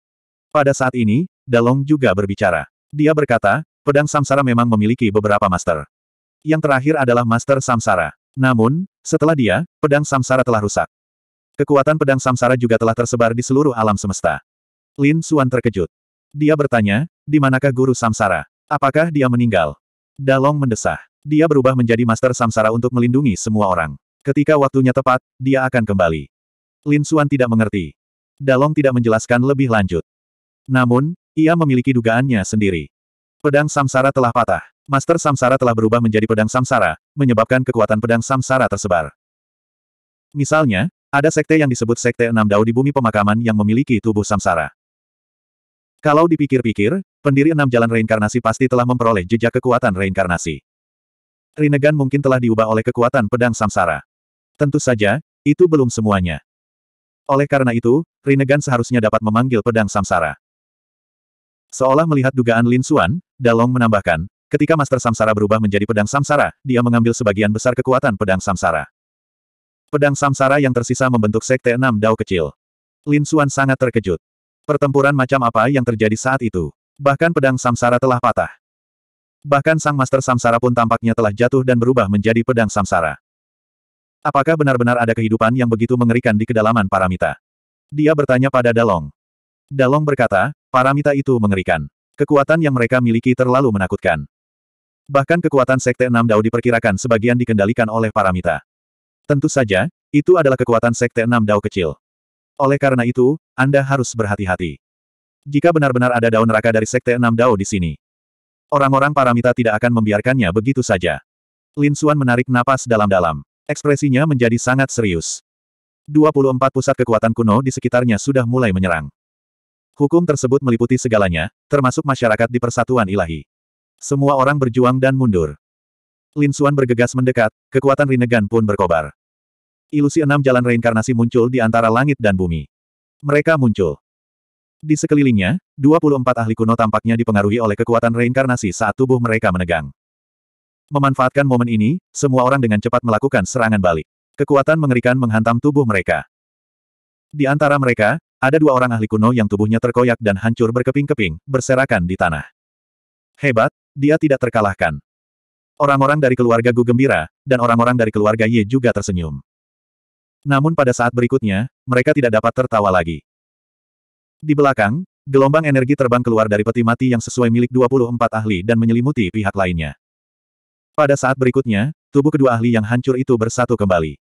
Speaker 1: Pada saat ini, Dalong juga berbicara. Dia berkata, pedang samsara memang memiliki beberapa master. Yang terakhir adalah master samsara. Namun, setelah dia, pedang samsara telah rusak. Kekuatan pedang samsara juga telah tersebar di seluruh alam semesta. Lin Suan terkejut. Dia bertanya, di manakah guru Samsara? Apakah dia meninggal? Dalong mendesah. Dia berubah menjadi Master Samsara untuk melindungi semua orang. Ketika waktunya tepat, dia akan kembali. Lin Suan tidak mengerti. Dalong tidak menjelaskan lebih lanjut. Namun, ia memiliki dugaannya sendiri. Pedang Samsara telah patah. Master Samsara telah berubah menjadi pedang Samsara, menyebabkan kekuatan pedang Samsara tersebar. Misalnya, ada sekte yang disebut Sekte Enam Dao di bumi pemakaman yang memiliki tubuh Samsara. Kalau dipikir-pikir, pendiri enam jalan reinkarnasi pasti telah memperoleh jejak kekuatan reinkarnasi. Rinnegan mungkin telah diubah oleh kekuatan pedang samsara. Tentu saja, itu belum semuanya. Oleh karena itu, Rinnegan seharusnya dapat memanggil pedang samsara. Seolah melihat dugaan Lin Suan, Dalong menambahkan, ketika Master Samsara berubah menjadi pedang samsara, dia mengambil sebagian besar kekuatan pedang samsara. Pedang samsara yang tersisa membentuk sekte enam dao kecil. Lin Suan sangat terkejut. Pertempuran macam apa yang terjadi saat itu? Bahkan pedang samsara telah patah. Bahkan sang master samsara pun tampaknya telah jatuh dan berubah menjadi pedang samsara. Apakah benar-benar ada kehidupan yang begitu mengerikan di kedalaman Paramita? Dia bertanya pada Dalong. Dalong berkata, Paramita itu mengerikan. Kekuatan yang mereka miliki terlalu menakutkan. Bahkan kekuatan Sekte Enam Dao diperkirakan sebagian dikendalikan oleh Paramita. Tentu saja, itu adalah kekuatan Sekte Enam Dao kecil. Oleh karena itu, Anda harus berhati-hati. Jika benar-benar ada daun neraka dari Sekte Enam Dao di sini, orang-orang paramita tidak akan membiarkannya begitu saja. Lin Suan menarik napas dalam-dalam. Ekspresinya menjadi sangat serius. 24 pusat kekuatan kuno di sekitarnya sudah mulai menyerang. Hukum tersebut meliputi segalanya, termasuk masyarakat di persatuan ilahi. Semua orang berjuang dan mundur. Lin Suan bergegas mendekat, kekuatan Rinnegan pun berkobar. Ilusi enam jalan reinkarnasi muncul di antara langit dan bumi. Mereka muncul. Di sekelilingnya, 24 ahli kuno tampaknya dipengaruhi oleh kekuatan reinkarnasi saat tubuh mereka menegang. Memanfaatkan momen ini, semua orang dengan cepat melakukan serangan balik. Kekuatan mengerikan menghantam tubuh mereka. Di antara mereka, ada dua orang ahli kuno yang tubuhnya terkoyak dan hancur berkeping-keping, berserakan di tanah. Hebat, dia tidak terkalahkan. Orang-orang dari keluarga Gu gembira, dan orang-orang dari keluarga Ye juga tersenyum. Namun pada saat berikutnya, mereka tidak dapat tertawa lagi. Di belakang, gelombang energi terbang keluar dari peti mati yang sesuai milik 24 ahli dan menyelimuti pihak lainnya. Pada saat berikutnya, tubuh kedua ahli yang hancur itu bersatu kembali.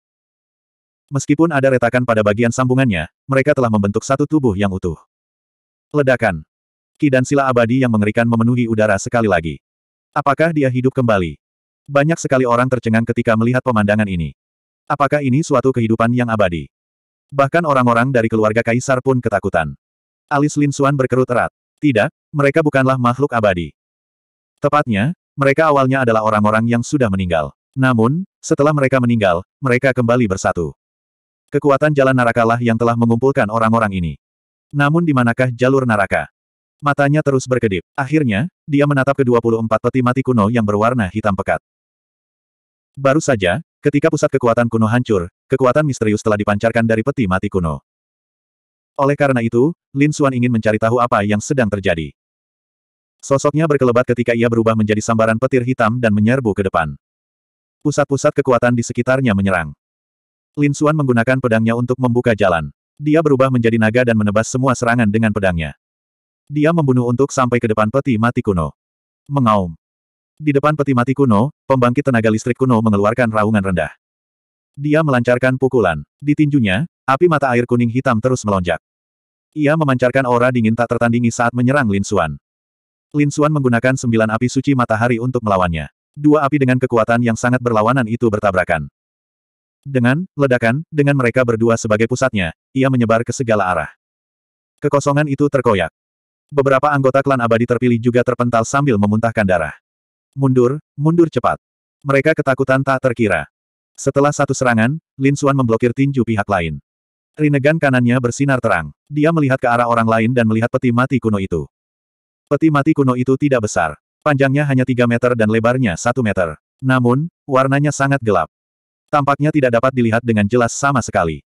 Speaker 1: Meskipun ada retakan pada bagian sambungannya, mereka telah membentuk satu tubuh yang utuh. Ledakan. Ki dan sila abadi yang mengerikan memenuhi udara sekali lagi. Apakah dia hidup kembali? Banyak sekali orang tercengang ketika melihat pemandangan ini. Apakah ini suatu kehidupan yang abadi? Bahkan orang-orang dari keluarga kaisar pun ketakutan. Alis Lin Suan berkerut erat. Tidak, mereka bukanlah makhluk abadi. Tepatnya, mereka awalnya adalah orang-orang yang sudah meninggal. Namun, setelah mereka meninggal, mereka kembali bersatu. Kekuatan jalan narakalah yang telah mengumpulkan orang-orang ini. Namun di manakah jalur naraka? Matanya terus berkedip. Akhirnya, dia menatap ke-24 peti mati kuno yang berwarna hitam pekat. Baru saja, ketika pusat kekuatan kuno hancur, kekuatan misterius telah dipancarkan dari peti mati kuno. Oleh karena itu, Lin Xuan ingin mencari tahu apa yang sedang terjadi. Sosoknya berkelebat ketika ia berubah menjadi sambaran petir hitam dan menyerbu ke depan. Pusat-pusat kekuatan di sekitarnya menyerang. Lin Xuan menggunakan pedangnya untuk membuka jalan. Dia berubah menjadi naga dan menebas semua serangan dengan pedangnya. Dia membunuh untuk sampai ke depan peti mati kuno. Mengaum. Di depan peti mati kuno, pembangkit tenaga listrik kuno mengeluarkan raungan rendah. Dia melancarkan pukulan. Di tinjunya, api mata air kuning hitam terus melonjak. Ia memancarkan aura dingin tak tertandingi saat menyerang Lin Xuan. Lin Xuan menggunakan sembilan api suci matahari untuk melawannya. Dua api dengan kekuatan yang sangat berlawanan itu bertabrakan. Dengan ledakan, dengan mereka berdua sebagai pusatnya, ia menyebar ke segala arah. Kekosongan itu terkoyak. Beberapa anggota klan abadi terpilih juga terpental sambil memuntahkan darah mundur, mundur cepat. Mereka ketakutan tak terkira. Setelah satu serangan, Lin Suan memblokir tinju pihak lain. Rinegan kanannya bersinar terang. Dia melihat ke arah orang lain dan melihat peti mati kuno itu. Peti mati kuno itu tidak besar. Panjangnya hanya 3 meter dan lebarnya 1 meter. Namun, warnanya sangat gelap. Tampaknya tidak dapat dilihat dengan jelas sama sekali.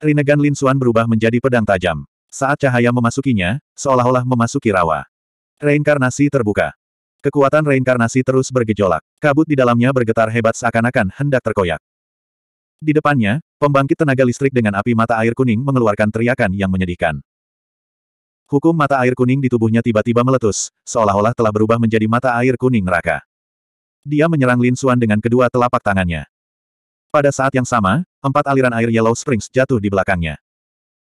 Speaker 1: Rinegan Lin Suan berubah menjadi pedang tajam. Saat cahaya memasukinya, seolah-olah memasuki rawa. Reinkarnasi terbuka. Kekuatan reinkarnasi terus bergejolak. Kabut di dalamnya bergetar hebat seakan-akan hendak terkoyak. Di depannya, pembangkit tenaga listrik dengan api mata air kuning mengeluarkan teriakan yang menyedihkan. Hukum mata air kuning di tubuhnya tiba-tiba meletus, seolah-olah telah berubah menjadi mata air kuning neraka. Dia menyerang Lin Xuan dengan kedua telapak tangannya. Pada saat yang sama, empat aliran air Yellow Springs jatuh di belakangnya.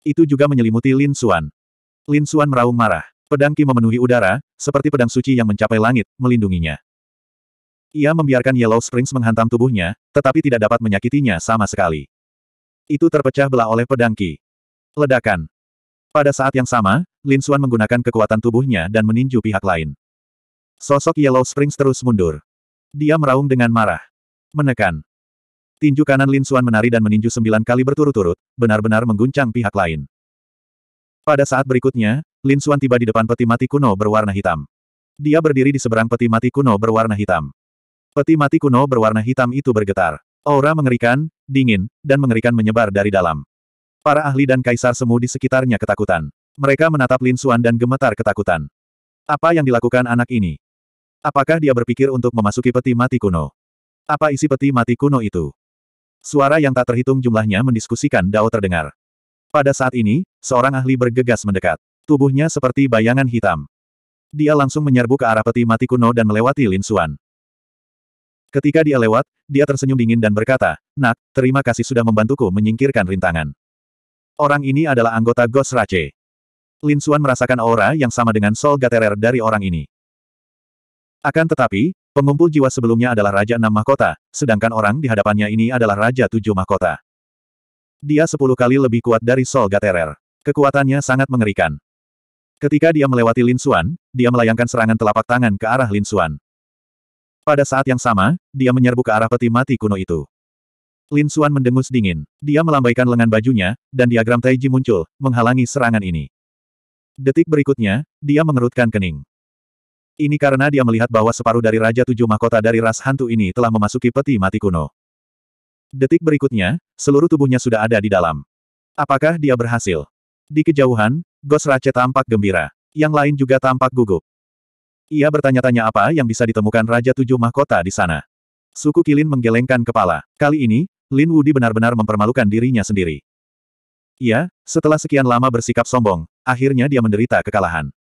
Speaker 1: Itu juga menyelimuti Lin Xuan. Lin Xuan meraung marah. Pedang Ki memenuhi udara, seperti pedang suci yang mencapai langit, melindunginya. Ia membiarkan Yellow Springs menghantam tubuhnya, tetapi tidak dapat menyakitinya sama sekali. Itu terpecah belah oleh pedang Ki. Ledakan. Pada saat yang sama, Lin Xuan menggunakan kekuatan tubuhnya dan meninju pihak lain. Sosok Yellow Springs terus mundur. Dia meraung dengan marah. Menekan. Tinju kanan Lin Xuan menari dan meninju sembilan kali berturut-turut, benar-benar mengguncang pihak lain. Pada saat berikutnya, Lin Xuan tiba di depan peti mati kuno berwarna hitam. Dia berdiri di seberang peti mati kuno berwarna hitam. Peti mati kuno berwarna hitam itu bergetar. Aura mengerikan, dingin, dan mengerikan menyebar dari dalam. Para ahli dan kaisar semu di sekitarnya ketakutan. Mereka menatap Lin Xuan dan gemetar ketakutan. Apa yang dilakukan anak ini? Apakah dia berpikir untuk memasuki peti mati kuno? Apa isi peti mati kuno itu? Suara yang tak terhitung jumlahnya mendiskusikan Dao terdengar. Pada saat ini, seorang ahli bergegas mendekat. Tubuhnya seperti bayangan hitam. Dia langsung menyerbu ke arah peti mati kuno dan melewati Lin Xuan. Ketika dia lewat, dia tersenyum dingin dan berkata, Nak, terima kasih sudah membantuku menyingkirkan rintangan. Orang ini adalah anggota Ghost Rache. Lin Xuan merasakan aura yang sama dengan Sol Gaterer dari orang ini. Akan tetapi, pengumpul jiwa sebelumnya adalah Raja Enam Mahkota, sedangkan orang di hadapannya ini adalah Raja Tujuh Mahkota. Dia sepuluh kali lebih kuat dari Sol Gaterer. Kekuatannya sangat mengerikan. Ketika dia melewati Lin Xuan, dia melayangkan serangan telapak tangan ke arah Lin Xuan. Pada saat yang sama, dia menyerbu ke arah peti mati kuno itu. Lin Xuan mendengus dingin. Dia melambaikan lengan bajunya, dan diagram Taiji muncul, menghalangi serangan ini. Detik berikutnya, dia mengerutkan kening. Ini karena dia melihat bahwa separuh dari Raja Tujuh Mahkota dari ras hantu ini telah memasuki peti mati kuno. Detik berikutnya, seluruh tubuhnya sudah ada di dalam. Apakah dia berhasil? Di kejauhan, Gos Rache tampak gembira. Yang lain juga tampak gugup. Ia bertanya-tanya apa yang bisa ditemukan Raja Tujuh Mahkota di sana. Suku Kilin menggelengkan kepala. Kali ini, Lin Wudi benar-benar mempermalukan dirinya sendiri. Ia, setelah sekian lama bersikap sombong, akhirnya dia menderita kekalahan.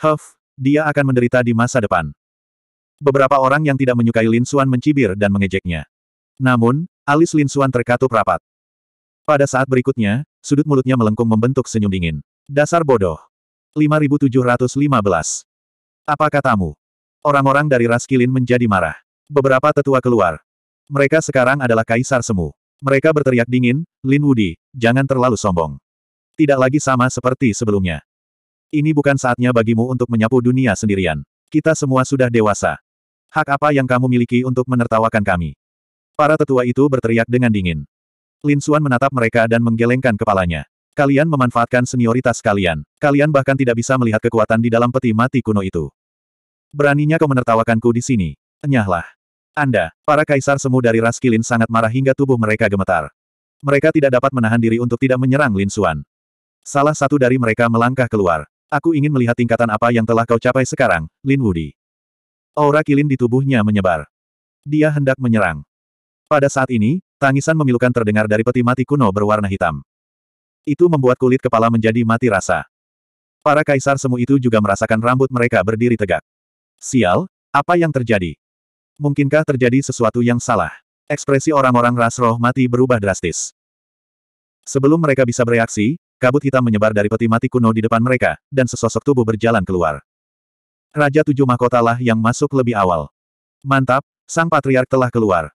Speaker 1: Huff, dia akan menderita di masa depan. Beberapa orang yang tidak menyukai Lin Suan mencibir dan mengejeknya. Namun, alis Lin Suan terkatup rapat. Pada saat berikutnya, sudut mulutnya melengkung membentuk senyum dingin. Dasar bodoh. 5715. Apa katamu? Orang-orang dari ras Kilin menjadi marah. Beberapa tetua keluar. Mereka sekarang adalah kaisar semu. Mereka berteriak dingin, Lin Wudi, jangan terlalu sombong. Tidak lagi sama seperti sebelumnya. Ini bukan saatnya bagimu untuk menyapu dunia sendirian. Kita semua sudah dewasa. Hak apa yang kamu miliki untuk menertawakan kami? Para tetua itu berteriak dengan dingin. Lin Xuan menatap mereka dan menggelengkan kepalanya. Kalian memanfaatkan senioritas kalian. Kalian bahkan tidak bisa melihat kekuatan di dalam peti mati kuno itu. Beraninya kau menertawakanku di sini. Enyahlah. Anda, para kaisar semu dari ras Kilin sangat marah hingga tubuh mereka gemetar. Mereka tidak dapat menahan diri untuk tidak menyerang Lin Xuan. Salah satu dari mereka melangkah keluar. Aku ingin melihat tingkatan apa yang telah kau capai sekarang, Lin Wudi. Aura Kilin di tubuhnya menyebar. Dia hendak menyerang. Pada saat ini, tangisan memilukan terdengar dari peti mati kuno berwarna hitam. Itu membuat kulit kepala menjadi mati rasa. Para kaisar semu itu juga merasakan rambut mereka berdiri tegak. Sial, apa yang terjadi? Mungkinkah terjadi sesuatu yang salah? Ekspresi orang-orang ras roh mati berubah drastis. Sebelum mereka bisa bereaksi, kabut hitam menyebar dari peti mati kuno di depan mereka, dan sesosok tubuh berjalan keluar. Raja Tujuh Mahkota lah yang masuk lebih awal. Mantap, Sang Patriark telah keluar.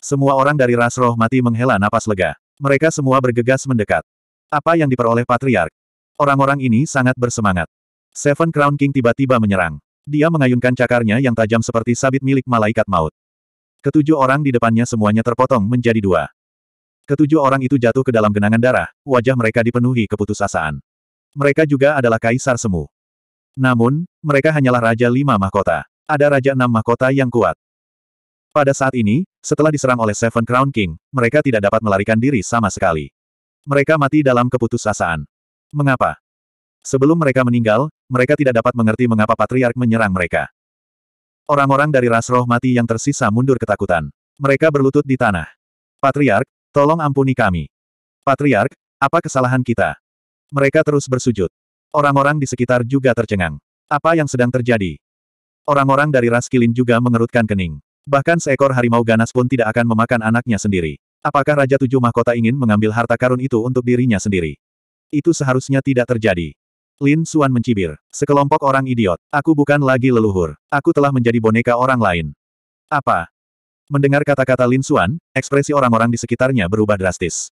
Speaker 1: Semua orang dari ras roh mati menghela napas lega. Mereka semua bergegas mendekat. Apa yang diperoleh Patriark? Orang-orang ini sangat bersemangat. Seven Crown King tiba-tiba menyerang. Dia mengayunkan cakarnya yang tajam seperti sabit milik malaikat maut. Ketujuh orang di depannya semuanya terpotong menjadi dua. Ketujuh orang itu jatuh ke dalam genangan darah, wajah mereka dipenuhi keputusasaan. Mereka juga adalah kaisar semu. Namun, mereka hanyalah raja lima mahkota. Ada raja enam mahkota yang kuat. Pada saat ini, setelah diserang oleh Seven Crown King, mereka tidak dapat melarikan diri sama sekali. Mereka mati dalam keputusasaan. Mengapa? Sebelum mereka meninggal, mereka tidak dapat mengerti mengapa Patriark menyerang mereka. Orang-orang dari ras roh mati yang tersisa mundur ketakutan. Mereka berlutut di tanah. Patriark, tolong ampuni kami. Patriark, apa kesalahan kita? Mereka terus bersujud. Orang-orang di sekitar juga tercengang. Apa yang sedang terjadi? Orang-orang dari ras kilin juga mengerutkan kening. Bahkan seekor harimau ganas pun tidak akan memakan anaknya sendiri. Apakah Raja Tujuh Mahkota ingin mengambil harta karun itu untuk dirinya sendiri? Itu seharusnya tidak terjadi. Lin Suan mencibir. Sekelompok orang idiot. Aku bukan lagi leluhur. Aku telah menjadi boneka orang lain. Apa? Mendengar kata-kata Lin Suan, ekspresi orang-orang di sekitarnya berubah drastis.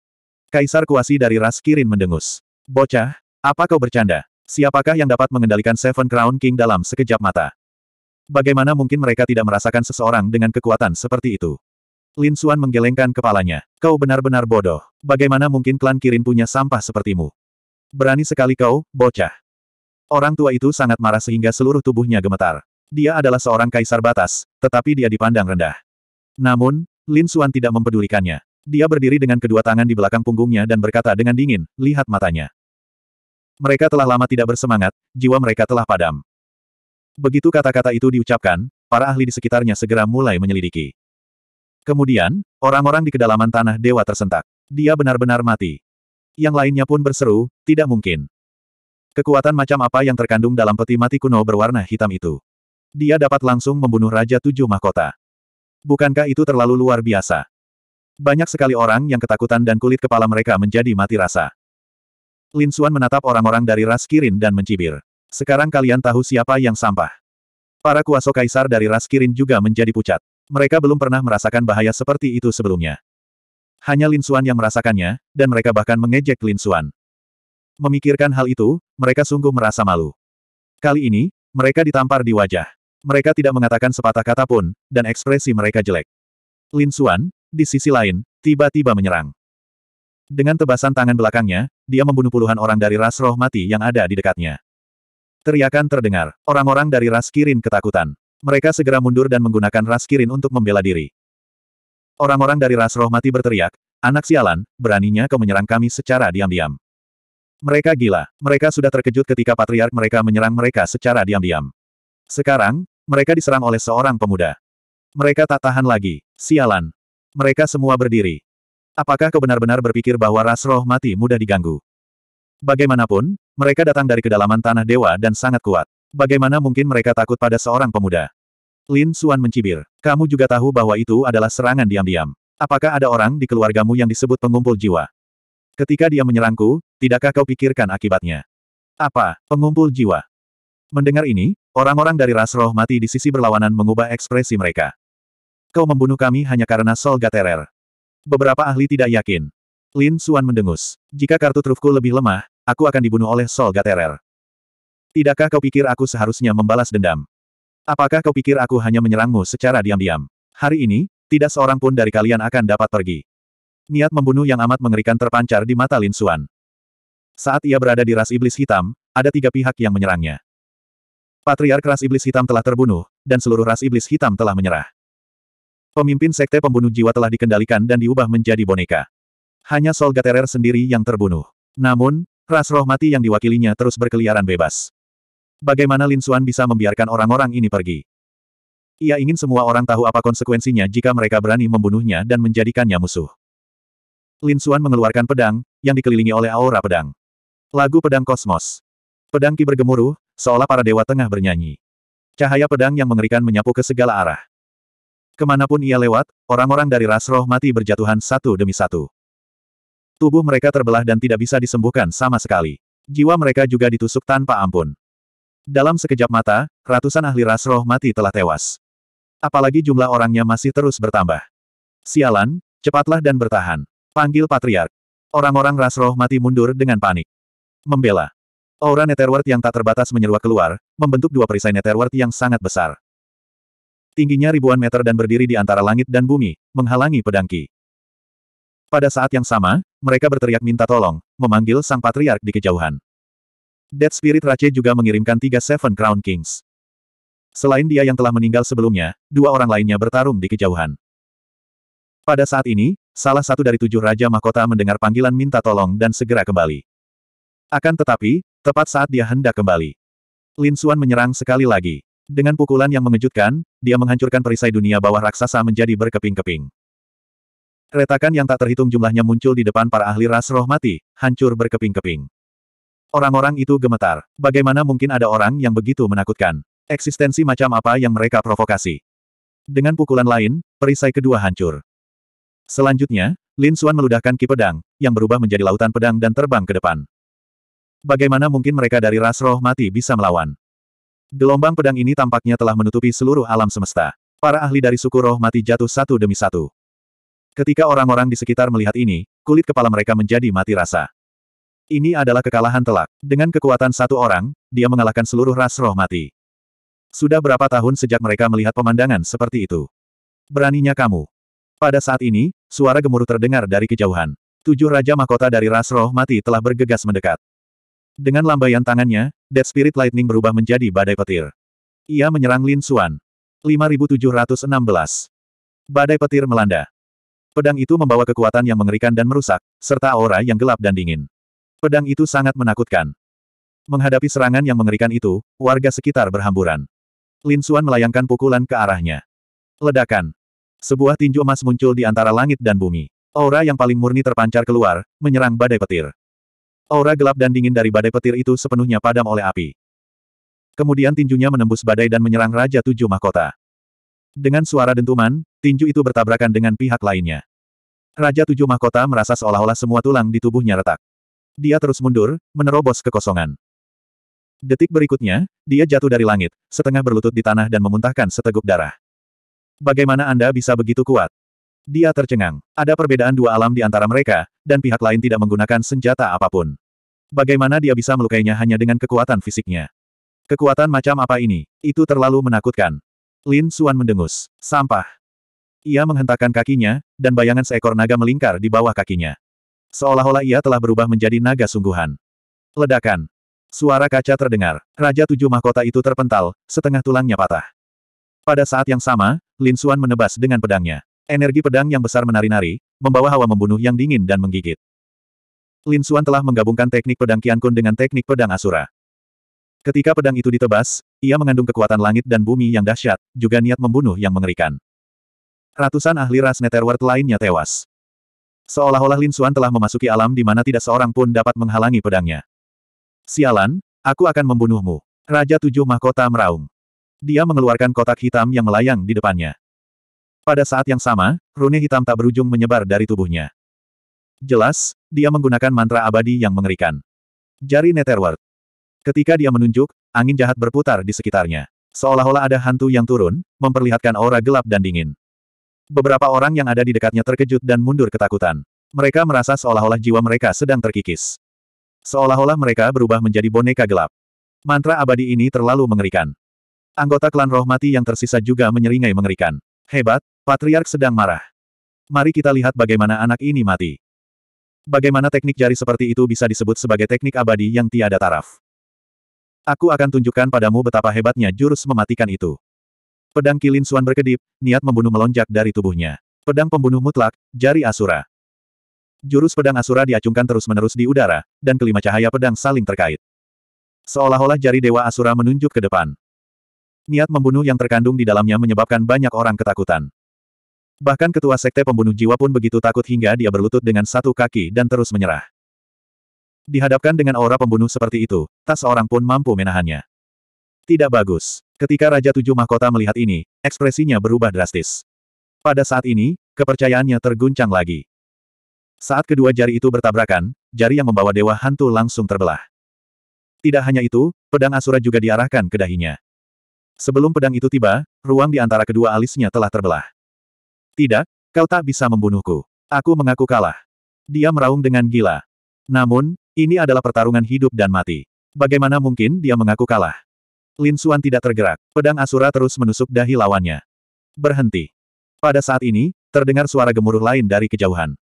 Speaker 1: Kaisar Kuasi dari ras Kirin mendengus. Bocah, apa kau bercanda? Siapakah yang dapat mengendalikan Seven Crown King dalam sekejap mata? Bagaimana mungkin mereka tidak merasakan seseorang dengan kekuatan seperti itu? Lin Suan menggelengkan kepalanya. Kau benar-benar bodoh. Bagaimana mungkin klan Kirin punya sampah sepertimu? Berani sekali kau, bocah. Orang tua itu sangat marah sehingga seluruh tubuhnya gemetar. Dia adalah seorang kaisar batas, tetapi dia dipandang rendah. Namun, Lin Suan tidak mempedulikannya. Dia berdiri dengan kedua tangan di belakang punggungnya dan berkata dengan dingin, lihat matanya. Mereka telah lama tidak bersemangat, jiwa mereka telah padam. Begitu kata-kata itu diucapkan, para ahli di sekitarnya segera mulai menyelidiki. Kemudian, orang-orang di kedalaman tanah dewa tersentak. Dia benar-benar mati. Yang lainnya pun berseru, tidak mungkin. Kekuatan macam apa yang terkandung dalam peti mati kuno berwarna hitam itu? Dia dapat langsung membunuh Raja Tujuh Mahkota. Bukankah itu terlalu luar biasa? Banyak sekali orang yang ketakutan dan kulit kepala mereka menjadi mati rasa. Lin Xuan menatap orang-orang dari ras Kirin dan mencibir. Sekarang kalian tahu siapa yang sampah. Para kuasa kaisar dari ras Kirin juga menjadi pucat. Mereka belum pernah merasakan bahaya seperti itu sebelumnya. Hanya Lin Xuan yang merasakannya, dan mereka bahkan mengejek Lin Xuan. Memikirkan hal itu, mereka sungguh merasa malu. Kali ini, mereka ditampar di wajah. Mereka tidak mengatakan sepatah kata pun, dan ekspresi mereka jelek. Lin Xuan, di sisi lain, tiba-tiba menyerang. Dengan tebasan tangan belakangnya, dia membunuh puluhan orang dari ras roh mati yang ada di dekatnya. Teriakan terdengar, orang-orang dari ras kirin ketakutan. Mereka segera mundur dan menggunakan ras kirin untuk membela diri. Orang-orang dari ras roh mati berteriak, anak sialan, beraninya kau menyerang kami secara diam-diam. Mereka gila, mereka sudah terkejut ketika patriark mereka menyerang mereka secara diam-diam. Sekarang, mereka diserang oleh seorang pemuda. Mereka tak tahan lagi, sialan. Mereka semua berdiri. Apakah kau benar-benar berpikir bahwa ras roh mati mudah diganggu? Bagaimanapun, mereka datang dari kedalaman tanah dewa dan sangat kuat. Bagaimana mungkin mereka takut pada seorang pemuda? Lin Suan mencibir. Kamu juga tahu bahwa itu adalah serangan diam-diam. Apakah ada orang di keluargamu yang disebut pengumpul jiwa? Ketika dia menyerangku, tidakkah kau pikirkan akibatnya? Apa, pengumpul jiwa? Mendengar ini, orang-orang dari ras roh mati di sisi berlawanan mengubah ekspresi mereka. Kau membunuh kami hanya karena Sol Gaterer. Beberapa ahli tidak yakin. Lin Suan mendengus. Jika kartu trufku lebih lemah, aku akan dibunuh oleh Sol Gaterer. Tidakkah kau pikir aku seharusnya membalas dendam? Apakah kau pikir aku hanya menyerangmu secara diam-diam? Hari ini, tidak seorang pun dari kalian akan dapat pergi. Niat membunuh yang amat mengerikan terpancar di mata Lin Xuan. Saat ia berada di ras iblis hitam, ada tiga pihak yang menyerangnya. Patriark ras iblis hitam telah terbunuh, dan seluruh ras iblis hitam telah menyerah. Pemimpin sekte pembunuh jiwa telah dikendalikan dan diubah menjadi boneka. Hanya Sol Gaterer sendiri yang terbunuh. Namun, ras roh mati yang diwakilinya terus berkeliaran bebas. Bagaimana Lin Xuan bisa membiarkan orang-orang ini pergi? Ia ingin semua orang tahu apa konsekuensinya jika mereka berani membunuhnya dan menjadikannya musuh. Lin Xuan mengeluarkan pedang, yang dikelilingi oleh aura pedang. Lagu pedang kosmos. Pedang ki bergemuruh, seolah para dewa tengah bernyanyi. Cahaya pedang yang mengerikan menyapu ke segala arah. Kemanapun ia lewat, orang-orang dari ras roh mati berjatuhan satu demi satu. Tubuh mereka terbelah dan tidak bisa disembuhkan sama sekali. Jiwa mereka juga ditusuk tanpa ampun. Dalam sekejap mata, ratusan ahli ras roh mati telah tewas. Apalagi jumlah orangnya masih terus bertambah. Sialan, cepatlah dan bertahan. Panggil Patriark. Orang-orang ras roh mati mundur dengan panik. Membela. Aura Netherworld yang tak terbatas menyeruak keluar, membentuk dua perisai Netherworld yang sangat besar. Tingginya ribuan meter dan berdiri di antara langit dan bumi, menghalangi pedangki. Pada saat yang sama, mereka berteriak minta tolong, memanggil sang patriark di kejauhan. Dead Spirit Rache juga mengirimkan tiga Seven Crown Kings. Selain dia yang telah meninggal sebelumnya, dua orang lainnya bertarung di kejauhan. Pada saat ini, salah satu dari tujuh Raja Mahkota mendengar panggilan minta tolong dan segera kembali. Akan tetapi, tepat saat dia hendak kembali. Lin Xuan menyerang sekali lagi. Dengan pukulan yang mengejutkan, dia menghancurkan perisai dunia bawah raksasa menjadi berkeping-keping. Retakan yang tak terhitung jumlahnya muncul di depan para ahli ras roh mati, hancur berkeping-keping. Orang-orang itu gemetar. Bagaimana mungkin ada orang yang begitu menakutkan? Eksistensi macam apa yang mereka provokasi? Dengan pukulan lain, perisai kedua hancur. Selanjutnya, Lin Xuan meludahkan ki pedang, yang berubah menjadi lautan pedang dan terbang ke depan. Bagaimana mungkin mereka dari ras roh mati bisa melawan? Gelombang pedang ini tampaknya telah menutupi seluruh alam semesta. Para ahli dari suku roh mati jatuh satu demi satu. Ketika orang-orang di sekitar melihat ini, kulit kepala mereka menjadi mati rasa. Ini adalah kekalahan telak. Dengan kekuatan satu orang, dia mengalahkan seluruh ras roh mati. Sudah berapa tahun sejak mereka melihat pemandangan seperti itu? Beraninya kamu. Pada saat ini, suara gemuruh terdengar dari kejauhan. Tujuh Raja Mahkota dari ras roh mati telah bergegas mendekat. Dengan lambaian tangannya, Dead Spirit Lightning berubah menjadi badai petir. Ia menyerang Lin Xuan. 5716. Badai petir melanda. Pedang itu membawa kekuatan yang mengerikan dan merusak, serta aura yang gelap dan dingin. Pedang itu sangat menakutkan. Menghadapi serangan yang mengerikan itu, warga sekitar berhamburan. Lin Xuan melayangkan pukulan ke arahnya. Ledakan. Sebuah tinju emas muncul di antara langit dan bumi. Aura yang paling murni terpancar keluar, menyerang badai petir. Aura gelap dan dingin dari badai petir itu sepenuhnya padam oleh api. Kemudian tinjunya menembus badai dan menyerang Raja Tujuh Mahkota. Dengan suara dentuman, tinju itu bertabrakan dengan pihak lainnya. Raja Tujuh Mahkota merasa seolah-olah semua tulang di tubuhnya retak. Dia terus mundur, menerobos kekosongan. Detik berikutnya, dia jatuh dari langit, setengah berlutut di tanah dan memuntahkan seteguk darah. Bagaimana Anda bisa begitu kuat? Dia tercengang. Ada perbedaan dua alam di antara mereka, dan pihak lain tidak menggunakan senjata apapun. Bagaimana dia bisa melukainya hanya dengan kekuatan fisiknya? Kekuatan macam apa ini? Itu terlalu menakutkan. Lin Suan mendengus. Sampah. Ia menghentakkan kakinya, dan bayangan seekor naga melingkar di bawah kakinya. Seolah-olah ia telah berubah menjadi naga sungguhan. Ledakan. Suara kaca terdengar. Raja tujuh mahkota itu terpental, setengah tulangnya patah. Pada saat yang sama, Lin Suan menebas dengan pedangnya. Energi pedang yang besar menari-nari, membawa hawa membunuh yang dingin dan menggigit. Lin Suan telah menggabungkan teknik pedang Kian Kun dengan teknik pedang Asura. Ketika pedang itu ditebas, ia mengandung kekuatan langit dan bumi yang dahsyat, juga niat membunuh yang mengerikan. Ratusan ahli ras Netherworld lainnya tewas. Seolah-olah Lin Xuan telah memasuki alam di mana tidak seorang pun dapat menghalangi pedangnya. Sialan, aku akan membunuhmu. Raja Tujuh Mahkota meraung. Dia mengeluarkan kotak hitam yang melayang di depannya. Pada saat yang sama, rune hitam tak berujung menyebar dari tubuhnya. Jelas, dia menggunakan mantra abadi yang mengerikan. Jari Netherworld. Ketika dia menunjuk, angin jahat berputar di sekitarnya. Seolah-olah ada hantu yang turun, memperlihatkan aura gelap dan dingin. Beberapa orang yang ada di dekatnya terkejut dan mundur ketakutan. Mereka merasa seolah-olah jiwa mereka sedang terkikis. Seolah-olah mereka berubah menjadi boneka gelap. Mantra abadi ini terlalu mengerikan. Anggota klan roh mati yang tersisa juga menyeringai mengerikan. Hebat, Patriark sedang marah. Mari kita lihat bagaimana anak ini mati. Bagaimana teknik jari seperti itu bisa disebut sebagai teknik abadi yang tiada taraf. Aku akan tunjukkan padamu betapa hebatnya jurus mematikan itu. Pedang Kilin Suan berkedip, niat membunuh melonjak dari tubuhnya. Pedang pembunuh mutlak, jari Asura. Jurus pedang Asura diacungkan terus-menerus di udara, dan kelima cahaya pedang saling terkait. Seolah-olah jari Dewa Asura menunjuk ke depan. Niat membunuh yang terkandung di dalamnya menyebabkan banyak orang ketakutan. Bahkan ketua sekte pembunuh jiwa pun begitu takut hingga dia berlutut dengan satu kaki dan terus menyerah. Dihadapkan dengan aura pembunuh seperti itu, tak seorang pun mampu menahannya. Tidak bagus. Ketika Raja Tujuh Mahkota melihat ini, ekspresinya berubah drastis. Pada saat ini, kepercayaannya terguncang lagi. Saat kedua jari itu bertabrakan, jari yang membawa Dewa Hantu langsung terbelah. Tidak hanya itu, pedang Asura juga diarahkan ke dahinya. Sebelum pedang itu tiba, ruang di antara kedua alisnya telah terbelah. Tidak, kau tak bisa membunuhku. Aku mengaku kalah. Dia meraung dengan gila. Namun, ini adalah pertarungan hidup dan mati. Bagaimana mungkin dia mengaku kalah? Lin Suan tidak tergerak. Pedang Asura terus menusuk dahi lawannya. Berhenti. Pada saat ini, terdengar suara gemuruh lain dari kejauhan.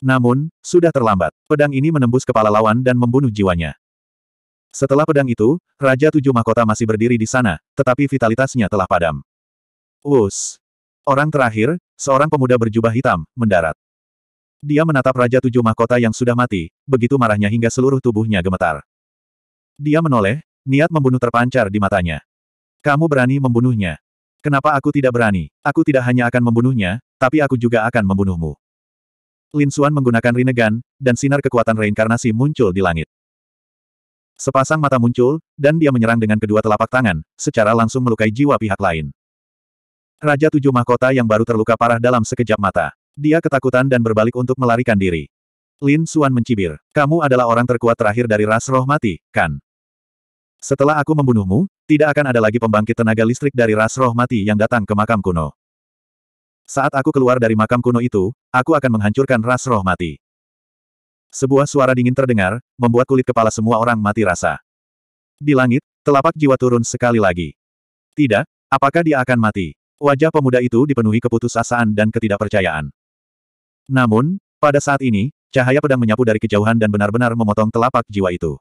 Speaker 1: Namun, sudah terlambat. Pedang ini menembus kepala lawan dan membunuh jiwanya. Setelah pedang itu, Raja Tujuh Mahkota masih berdiri di sana, tetapi vitalitasnya telah padam. Us. Orang terakhir, seorang pemuda berjubah hitam, mendarat. Dia menatap Raja Tujuh Mahkota yang sudah mati, begitu marahnya hingga seluruh tubuhnya gemetar. Dia menoleh, Niat membunuh terpancar di matanya. Kamu berani membunuhnya. Kenapa aku tidak berani? Aku tidak hanya akan membunuhnya, tapi aku juga akan membunuhmu. Lin Xuan menggunakan Rinnegan, dan sinar kekuatan reinkarnasi muncul di langit. Sepasang mata muncul, dan dia menyerang dengan kedua telapak tangan, secara langsung melukai jiwa pihak lain. Raja Tujuh Mahkota yang baru terluka parah dalam sekejap mata. Dia ketakutan dan berbalik untuk melarikan diri. Lin Xuan mencibir. Kamu adalah orang terkuat terakhir dari ras roh mati, kan? Setelah aku membunuhmu, tidak akan ada lagi pembangkit tenaga listrik dari ras roh mati yang datang ke makam kuno. Saat aku keluar dari makam kuno itu, aku akan menghancurkan ras roh mati. Sebuah suara dingin terdengar, membuat kulit kepala semua orang mati rasa. Di langit, telapak jiwa turun sekali lagi. Tidak, apakah dia akan mati? Wajah pemuda itu dipenuhi keputusasaan dan ketidakpercayaan. Namun, pada saat ini, cahaya pedang menyapu dari kejauhan dan benar-benar memotong telapak jiwa itu.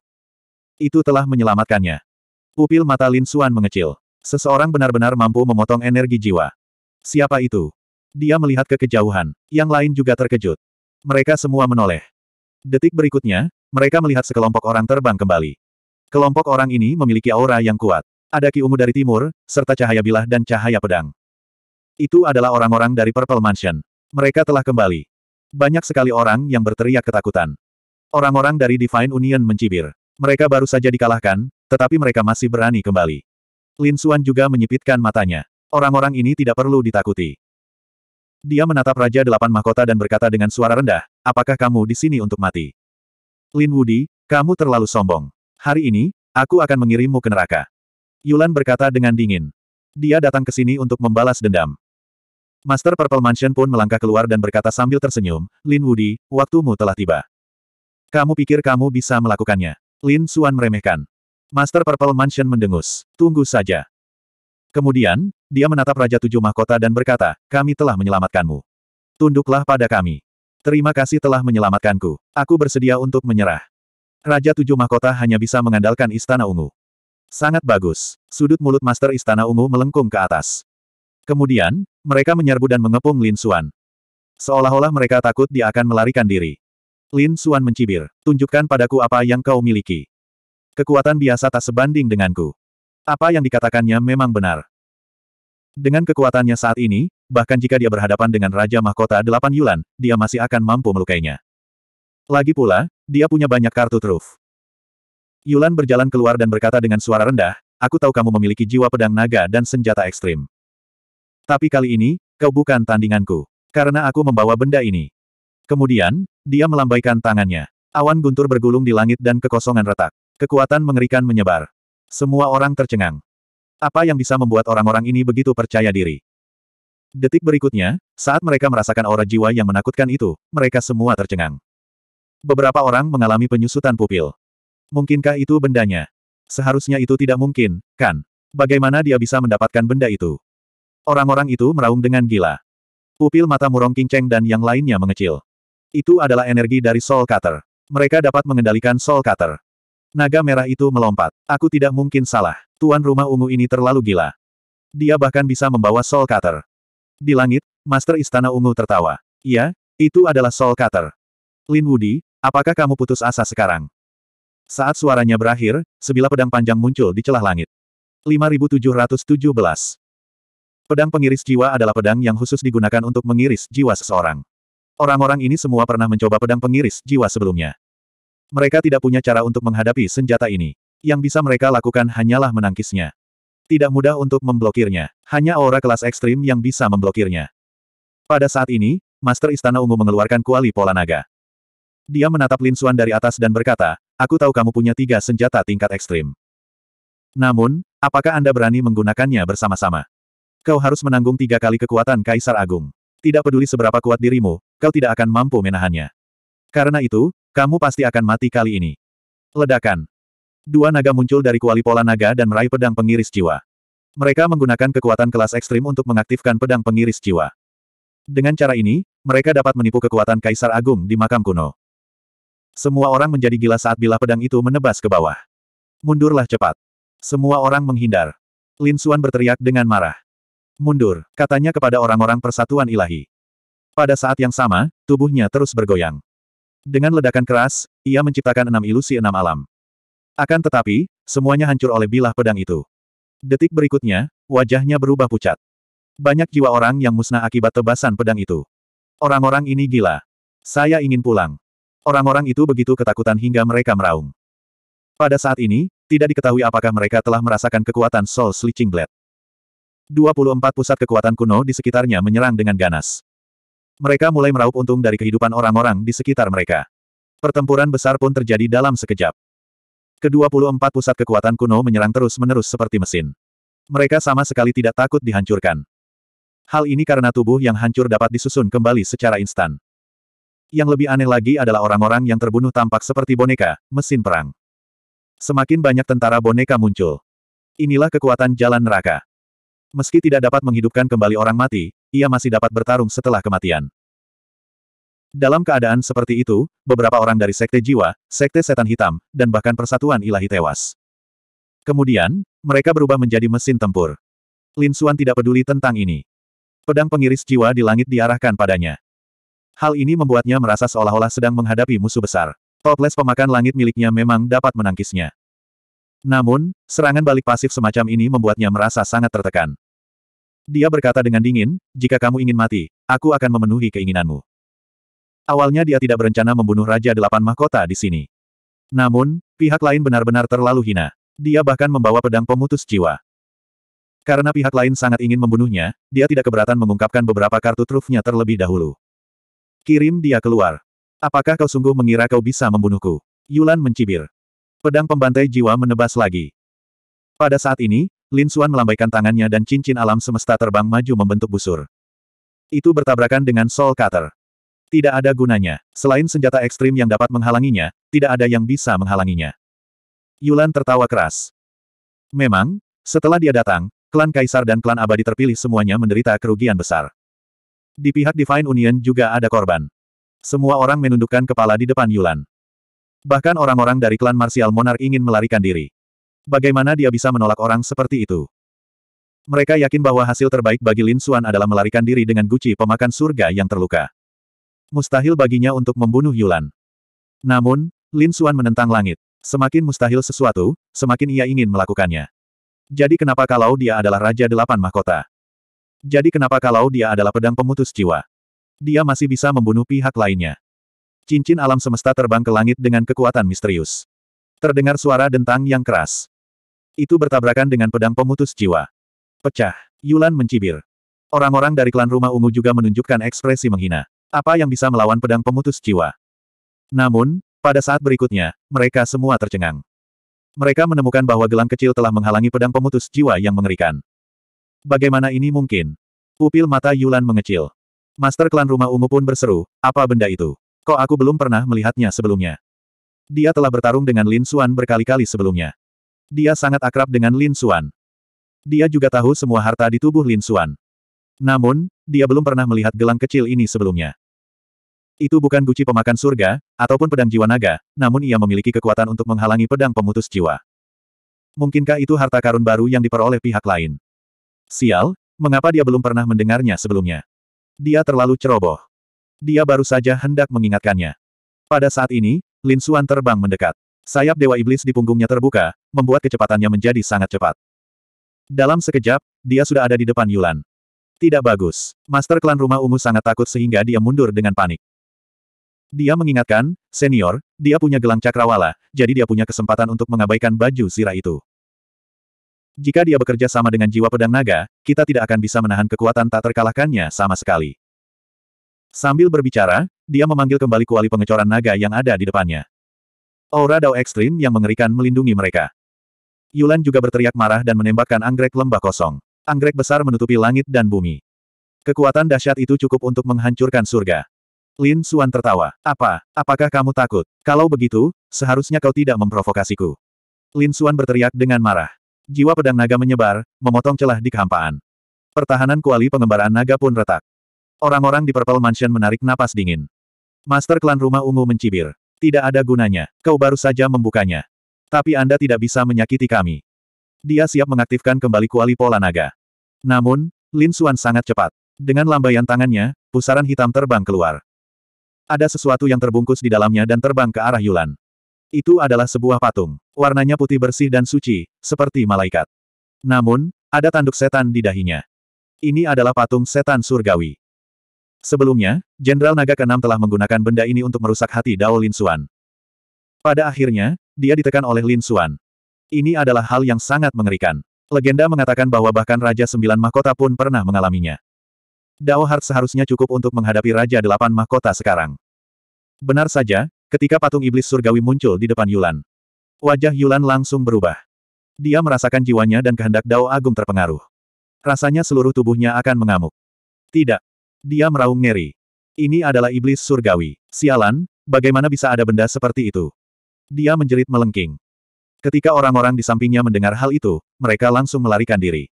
Speaker 1: Itu telah menyelamatkannya. Pupil mata Lin Xuan mengecil. Seseorang benar-benar mampu memotong energi jiwa. Siapa itu? Dia melihat ke kejauhan. Yang lain juga terkejut. Mereka semua menoleh. Detik berikutnya, mereka melihat sekelompok orang terbang kembali. Kelompok orang ini memiliki aura yang kuat. Ada ki ungu dari timur, serta cahaya bilah dan cahaya pedang. Itu adalah orang-orang dari Purple Mansion. Mereka telah kembali. Banyak sekali orang yang berteriak ketakutan. Orang-orang dari Divine Union mencibir. Mereka baru saja dikalahkan, tetapi mereka masih berani kembali. Lin Xuan juga menyipitkan matanya. Orang-orang ini tidak perlu ditakuti. Dia menatap Raja Delapan Mahkota dan berkata dengan suara rendah, apakah kamu di sini untuk mati? Lin Wudi, kamu terlalu sombong. Hari ini, aku akan mengirimmu ke neraka. Yulan berkata dengan dingin. Dia datang ke sini untuk membalas dendam. Master Purple Mansion pun melangkah keluar dan berkata sambil tersenyum, Lin Wudi, waktumu telah tiba. Kamu pikir kamu bisa melakukannya? Lin Suan meremehkan. Master Purple Mansion mendengus. Tunggu saja. Kemudian, dia menatap Raja Tujuh Mahkota dan berkata, kami telah menyelamatkanmu. Tunduklah pada kami. Terima kasih telah menyelamatkanku. Aku bersedia untuk menyerah. Raja Tujuh Mahkota hanya bisa mengandalkan Istana Ungu. Sangat bagus. Sudut mulut Master Istana Ungu melengkung ke atas. Kemudian, mereka menyerbu dan mengepung Lin Suan. Seolah-olah mereka takut dia akan melarikan diri. Lin Suan mencibir. Tunjukkan padaku apa yang kau miliki. Kekuatan biasa tak sebanding denganku. Apa yang dikatakannya memang benar. Dengan kekuatannya saat ini, bahkan jika dia berhadapan dengan Raja Mahkota Delapan Yulan, dia masih akan mampu melukainya. Lagi pula, dia punya banyak kartu truf. Yulan berjalan keluar dan berkata dengan suara rendah, Aku tahu kamu memiliki jiwa pedang naga dan senjata ekstrim. Tapi kali ini, kau bukan tandinganku. Karena aku membawa benda ini. Kemudian, dia melambaikan tangannya. Awan guntur bergulung di langit dan kekosongan retak. Kekuatan mengerikan menyebar. Semua orang tercengang. Apa yang bisa membuat orang-orang ini begitu percaya diri? Detik berikutnya, saat mereka merasakan aura jiwa yang menakutkan itu, mereka semua tercengang. Beberapa orang mengalami penyusutan pupil. Mungkinkah itu bendanya? Seharusnya itu tidak mungkin, kan? Bagaimana dia bisa mendapatkan benda itu? Orang-orang itu meraung dengan gila. Pupil mata murong kinceng dan yang lainnya mengecil. Itu adalah energi dari Soul Cutter. Mereka dapat mengendalikan Soul Cutter. Naga merah itu melompat. Aku tidak mungkin salah. Tuan rumah ungu ini terlalu gila. Dia bahkan bisa membawa Soul Cutter. Di langit, Master Istana Ungu tertawa. Iya, itu adalah Soul Cutter. Lin Woody, apakah kamu putus asa sekarang? Saat suaranya berakhir, sebilah pedang panjang muncul di celah langit. 5717. Pedang pengiris jiwa adalah pedang yang khusus digunakan untuk mengiris jiwa seseorang. Orang-orang ini semua pernah mencoba pedang pengiris jiwa sebelumnya. Mereka tidak punya cara untuk menghadapi senjata ini. Yang bisa mereka lakukan hanyalah menangkisnya. Tidak mudah untuk memblokirnya. Hanya aura kelas ekstrim yang bisa memblokirnya. Pada saat ini, Master Istana Ungu mengeluarkan kuali pola naga. Dia menatap Lin Suan dari atas dan berkata, Aku tahu kamu punya tiga senjata tingkat ekstrim. Namun, apakah Anda berani menggunakannya bersama-sama? Kau harus menanggung tiga kali kekuatan Kaisar Agung. Tidak peduli seberapa kuat dirimu, kau tidak akan mampu menahannya. Karena itu, kamu pasti akan mati kali ini. Ledakan. Dua naga muncul dari kuali pola naga dan meraih pedang pengiris jiwa. Mereka menggunakan kekuatan kelas ekstrim untuk mengaktifkan pedang pengiris jiwa. Dengan cara ini, mereka dapat menipu kekuatan Kaisar Agung di makam kuno. Semua orang menjadi gila saat bila pedang itu menebas ke bawah. Mundurlah cepat. Semua orang menghindar. Lin Suan berteriak dengan marah. Mundur, katanya kepada orang-orang persatuan ilahi. Pada saat yang sama, tubuhnya terus bergoyang. Dengan ledakan keras, ia menciptakan enam ilusi enam alam. Akan tetapi, semuanya hancur oleh bilah pedang itu. Detik berikutnya, wajahnya berubah pucat. Banyak jiwa orang yang musnah akibat tebasan pedang itu. Orang-orang ini gila. Saya ingin pulang. Orang-orang itu begitu ketakutan hingga mereka meraung. Pada saat ini, tidak diketahui apakah mereka telah merasakan kekuatan Soul Sleeching Blade. 24 pusat kekuatan kuno di sekitarnya menyerang dengan ganas. Mereka mulai meraup untung dari kehidupan orang-orang di sekitar mereka. Pertempuran besar pun terjadi dalam sekejap. Kedua puluh empat pusat kekuatan kuno menyerang terus-menerus seperti mesin. Mereka sama sekali tidak takut dihancurkan. Hal ini karena tubuh yang hancur dapat disusun kembali secara instan. Yang lebih aneh lagi adalah orang-orang yang terbunuh tampak seperti boneka, mesin perang. Semakin banyak tentara boneka muncul. Inilah kekuatan jalan neraka. Meski tidak dapat menghidupkan kembali orang mati, ia masih dapat bertarung setelah kematian. Dalam keadaan seperti itu, beberapa orang dari Sekte Jiwa, Sekte Setan Hitam, dan bahkan Persatuan Ilahi tewas. Kemudian, mereka berubah menjadi mesin tempur. Lin Suan tidak peduli tentang ini. Pedang pengiris jiwa di langit diarahkan padanya. Hal ini membuatnya merasa seolah-olah sedang menghadapi musuh besar. Toples pemakan langit miliknya memang dapat menangkisnya. Namun, serangan balik pasif semacam ini membuatnya merasa sangat tertekan. Dia berkata dengan dingin, jika kamu ingin mati, aku akan memenuhi keinginanmu. Awalnya dia tidak berencana membunuh Raja Delapan Mahkota di sini. Namun, pihak lain benar-benar terlalu hina. Dia bahkan membawa pedang pemutus jiwa. Karena pihak lain sangat ingin membunuhnya, dia tidak keberatan mengungkapkan beberapa kartu trufnya terlebih dahulu. Kirim dia keluar. Apakah kau sungguh mengira kau bisa membunuhku? Yulan mencibir. Pedang pembantai jiwa menebas lagi. Pada saat ini, Lin Xuan melambaikan tangannya dan cincin alam semesta terbang maju membentuk busur. Itu bertabrakan dengan Soul Cutter. Tidak ada gunanya. Selain senjata ekstrim yang dapat menghalanginya, tidak ada yang bisa menghalanginya. Yulan tertawa keras. Memang, setelah dia datang, klan Kaisar dan klan Abadi terpilih semuanya menderita kerugian besar. Di pihak Divine Union juga ada korban. Semua orang menundukkan kepala di depan Yulan. Bahkan orang-orang dari klan Martial Monarch ingin melarikan diri. Bagaimana dia bisa menolak orang seperti itu? Mereka yakin bahwa hasil terbaik bagi Lin Xuan adalah melarikan diri dengan guci pemakan surga yang terluka. Mustahil baginya untuk membunuh Yulan. Namun, Lin Xuan menentang langit. Semakin mustahil sesuatu, semakin ia ingin melakukannya. Jadi kenapa kalau dia adalah Raja Delapan Mahkota? Jadi kenapa kalau dia adalah pedang pemutus jiwa? Dia masih bisa membunuh pihak lainnya. Cincin alam semesta terbang ke langit dengan kekuatan misterius. Terdengar suara dentang yang keras. Itu bertabrakan dengan pedang pemutus jiwa. Pecah. Yulan mencibir. Orang-orang dari klan rumah ungu juga menunjukkan ekspresi menghina. Apa yang bisa melawan pedang pemutus jiwa? Namun, pada saat berikutnya, mereka semua tercengang. Mereka menemukan bahwa gelang kecil telah menghalangi pedang pemutus jiwa yang mengerikan. Bagaimana ini mungkin? Pupil mata Yulan mengecil. Master klan rumah ungu pun berseru, apa benda itu? Kok aku belum pernah melihatnya sebelumnya? Dia telah bertarung dengan Lin Xuan berkali-kali sebelumnya. Dia sangat akrab dengan Lin Xuan. Dia juga tahu semua harta di tubuh Lin Xuan. Namun, dia belum pernah melihat gelang kecil ini sebelumnya. Itu bukan guci pemakan surga, ataupun pedang jiwa naga, namun ia memiliki kekuatan untuk menghalangi pedang pemutus jiwa. Mungkinkah itu harta karun baru yang diperoleh pihak lain? Sial, mengapa dia belum pernah mendengarnya sebelumnya? Dia terlalu ceroboh. Dia baru saja hendak mengingatkannya. Pada saat ini, Lin Xuan terbang mendekat. Sayap Dewa Iblis di punggungnya terbuka, membuat kecepatannya menjadi sangat cepat. Dalam sekejap, dia sudah ada di depan Yulan. Tidak bagus. Master klan rumah ungu sangat takut sehingga dia mundur dengan panik. Dia mengingatkan, senior, dia punya gelang cakrawala, jadi dia punya kesempatan untuk mengabaikan baju zirah itu. Jika dia bekerja sama dengan jiwa pedang naga, kita tidak akan bisa menahan kekuatan tak terkalahkannya sama sekali. Sambil berbicara, dia memanggil kembali kuali pengecoran naga yang ada di depannya. Aura dao ekstrim yang mengerikan melindungi mereka. Yulan juga berteriak marah dan menembakkan anggrek lembah kosong. Anggrek besar menutupi langit dan bumi. Kekuatan dahsyat itu cukup untuk menghancurkan surga. Lin Suan tertawa. Apa? Apakah kamu takut? Kalau begitu, seharusnya kau tidak memprovokasiku. Lin Suan berteriak dengan marah. Jiwa pedang naga menyebar, memotong celah di kehampaan. Pertahanan kuali pengembaraan naga pun retak. Orang-orang di Purple Mansion menarik napas dingin. Master klan rumah ungu mencibir. Tidak ada gunanya. Kau baru saja membukanya. Tapi Anda tidak bisa menyakiti kami. Dia siap mengaktifkan kembali kuali pola naga. Namun, Lin Xuan sangat cepat. Dengan lambaian tangannya, pusaran hitam terbang keluar. Ada sesuatu yang terbungkus di dalamnya dan terbang ke arah Yulan. Itu adalah sebuah patung. Warnanya putih bersih dan suci, seperti malaikat. Namun, ada tanduk setan di dahinya. Ini adalah patung setan surgawi. Sebelumnya, Jenderal Naga ke telah menggunakan benda ini untuk merusak hati Dao Lin Xuan. Pada akhirnya, dia ditekan oleh Lin Xuan. Ini adalah hal yang sangat mengerikan. Legenda mengatakan bahwa bahkan Raja Sembilan Mahkota pun pernah mengalaminya. Dao Heart seharusnya cukup untuk menghadapi Raja Delapan Mahkota sekarang. Benar saja, ketika patung iblis surgawi muncul di depan Yulan. Wajah Yulan langsung berubah. Dia merasakan jiwanya dan kehendak Dao Agung terpengaruh. Rasanya seluruh tubuhnya akan mengamuk. Tidak, dia meraung ngeri. Ini adalah iblis surgawi. Sialan, bagaimana bisa ada benda seperti itu? Dia menjerit melengking. Ketika orang-orang di sampingnya mendengar hal itu, mereka langsung melarikan diri.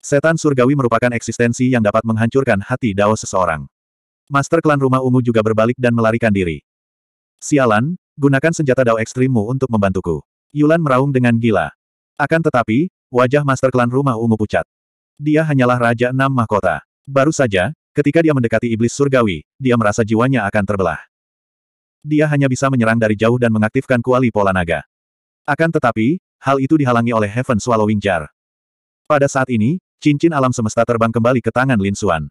Speaker 1: Setan surgawi merupakan eksistensi yang dapat menghancurkan hati dao seseorang. Master klan rumah ungu juga berbalik dan melarikan diri. Sialan, gunakan senjata dao ekstrimmu untuk membantuku. Yulan meraung dengan gila. Akan tetapi, wajah master klan rumah ungu pucat. Dia hanyalah Raja Enam Mahkota. Baru saja, ketika dia mendekati iblis surgawi, dia merasa jiwanya akan terbelah. Dia hanya bisa menyerang dari jauh dan mengaktifkan kuali pola naga. Akan tetapi, hal itu dihalangi oleh Heaven Swallowing Jar. Pada saat ini, cincin alam semesta terbang kembali ke tangan Lin Xuan.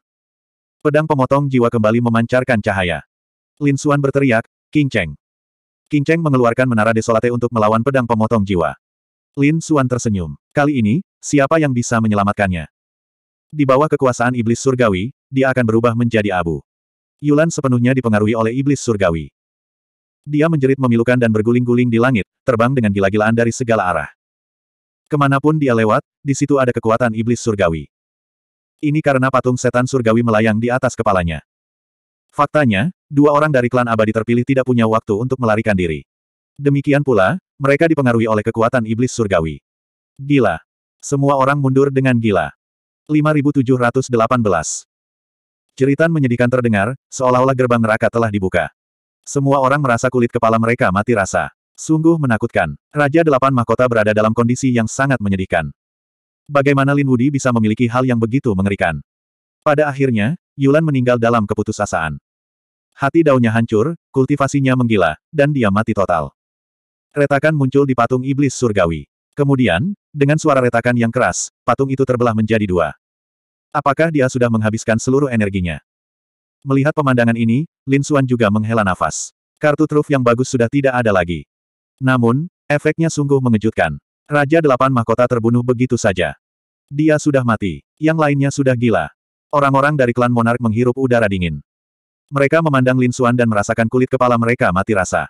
Speaker 1: Pedang pemotong jiwa kembali memancarkan cahaya. Lin Xuan berteriak, King Cheng. King Cheng mengeluarkan menara desolate untuk melawan pedang pemotong jiwa. Lin Xuan tersenyum. Kali ini, siapa yang bisa menyelamatkannya? Di bawah kekuasaan iblis surgawi, dia akan berubah menjadi abu. Yulan sepenuhnya dipengaruhi oleh iblis surgawi. Dia menjerit memilukan dan berguling-guling di langit, terbang dengan gila-gilaan dari segala arah. Kemanapun dia lewat, di situ ada kekuatan iblis surgawi. Ini karena patung setan surgawi melayang di atas kepalanya. Faktanya, dua orang dari klan abadi terpilih tidak punya waktu untuk melarikan diri. Demikian pula, mereka dipengaruhi oleh kekuatan iblis surgawi. Gila. Semua orang mundur dengan gila. 5718. Jeritan menyedihkan terdengar, seolah-olah gerbang neraka telah dibuka. Semua orang merasa kulit kepala mereka mati rasa. Sungguh menakutkan. Raja Delapan Mahkota berada dalam kondisi yang sangat menyedihkan. Bagaimana Lin Wudi bisa memiliki hal yang begitu mengerikan? Pada akhirnya, Yulan meninggal dalam keputusasaan. Hati daunnya hancur, kultivasinya menggila, dan dia mati total. Retakan muncul di patung iblis surgawi. Kemudian, dengan suara retakan yang keras, patung itu terbelah menjadi dua. Apakah dia sudah menghabiskan seluruh energinya? Melihat pemandangan ini, Lin Xuan juga menghela nafas. Kartu truf yang bagus sudah tidak ada lagi. Namun, efeknya sungguh mengejutkan. Raja Delapan Mahkota terbunuh begitu saja. Dia sudah mati. Yang lainnya sudah gila. Orang-orang dari klan Monark menghirup udara dingin. Mereka memandang Lin Xuan dan merasakan kulit kepala mereka mati rasa.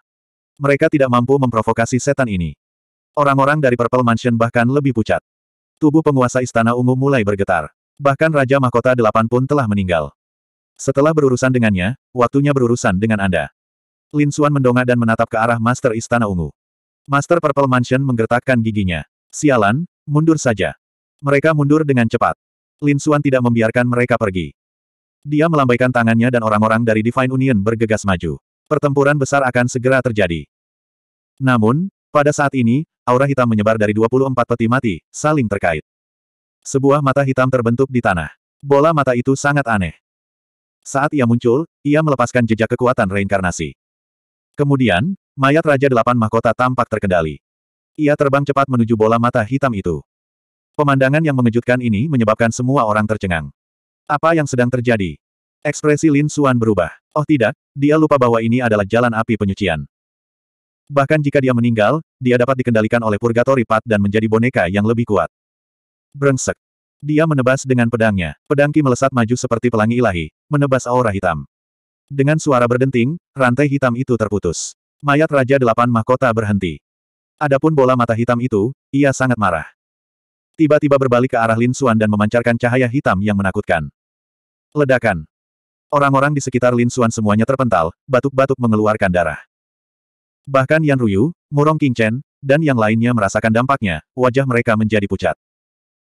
Speaker 1: Mereka tidak mampu memprovokasi setan ini. Orang-orang dari Purple Mansion bahkan lebih pucat. Tubuh penguasa istana ungu mulai bergetar. Bahkan Raja Mahkota Delapan pun telah meninggal. Setelah berurusan dengannya, waktunya berurusan dengan Anda. Lin Xuan mendongak dan menatap ke arah Master Istana Ungu. Master Purple Mansion menggertakkan giginya. Sialan, mundur saja. Mereka mundur dengan cepat. Lin Xuan tidak membiarkan mereka pergi. Dia melambaikan tangannya dan orang-orang dari Divine Union bergegas maju. Pertempuran besar akan segera terjadi. Namun, pada saat ini, aura hitam menyebar dari 24 peti mati, saling terkait. Sebuah mata hitam terbentuk di tanah. Bola mata itu sangat aneh. Saat ia muncul, ia melepaskan jejak kekuatan reinkarnasi. Kemudian, mayat Raja Delapan Mahkota tampak terkendali. Ia terbang cepat menuju bola mata hitam itu. Pemandangan yang mengejutkan ini menyebabkan semua orang tercengang. Apa yang sedang terjadi? Ekspresi Lin Suan berubah. Oh tidak, dia lupa bahwa ini adalah jalan api penyucian. Bahkan jika dia meninggal, dia dapat dikendalikan oleh Purgatory Path dan menjadi boneka yang lebih kuat. Brengsek. Dia menebas dengan pedangnya. pedangki melesat maju seperti pelangi ilahi, menebas aura hitam. Dengan suara berdenting, rantai hitam itu terputus. Mayat Raja Delapan Mahkota berhenti. Adapun bola mata hitam itu, ia sangat marah. Tiba-tiba berbalik ke arah Lin Xuan dan memancarkan cahaya hitam yang menakutkan. Ledakan. Orang-orang di sekitar Lin Xuan semuanya terpental, batuk-batuk mengeluarkan darah. Bahkan Yan Ruyu, Murong Qingchen, dan yang lainnya merasakan dampaknya, wajah mereka menjadi pucat.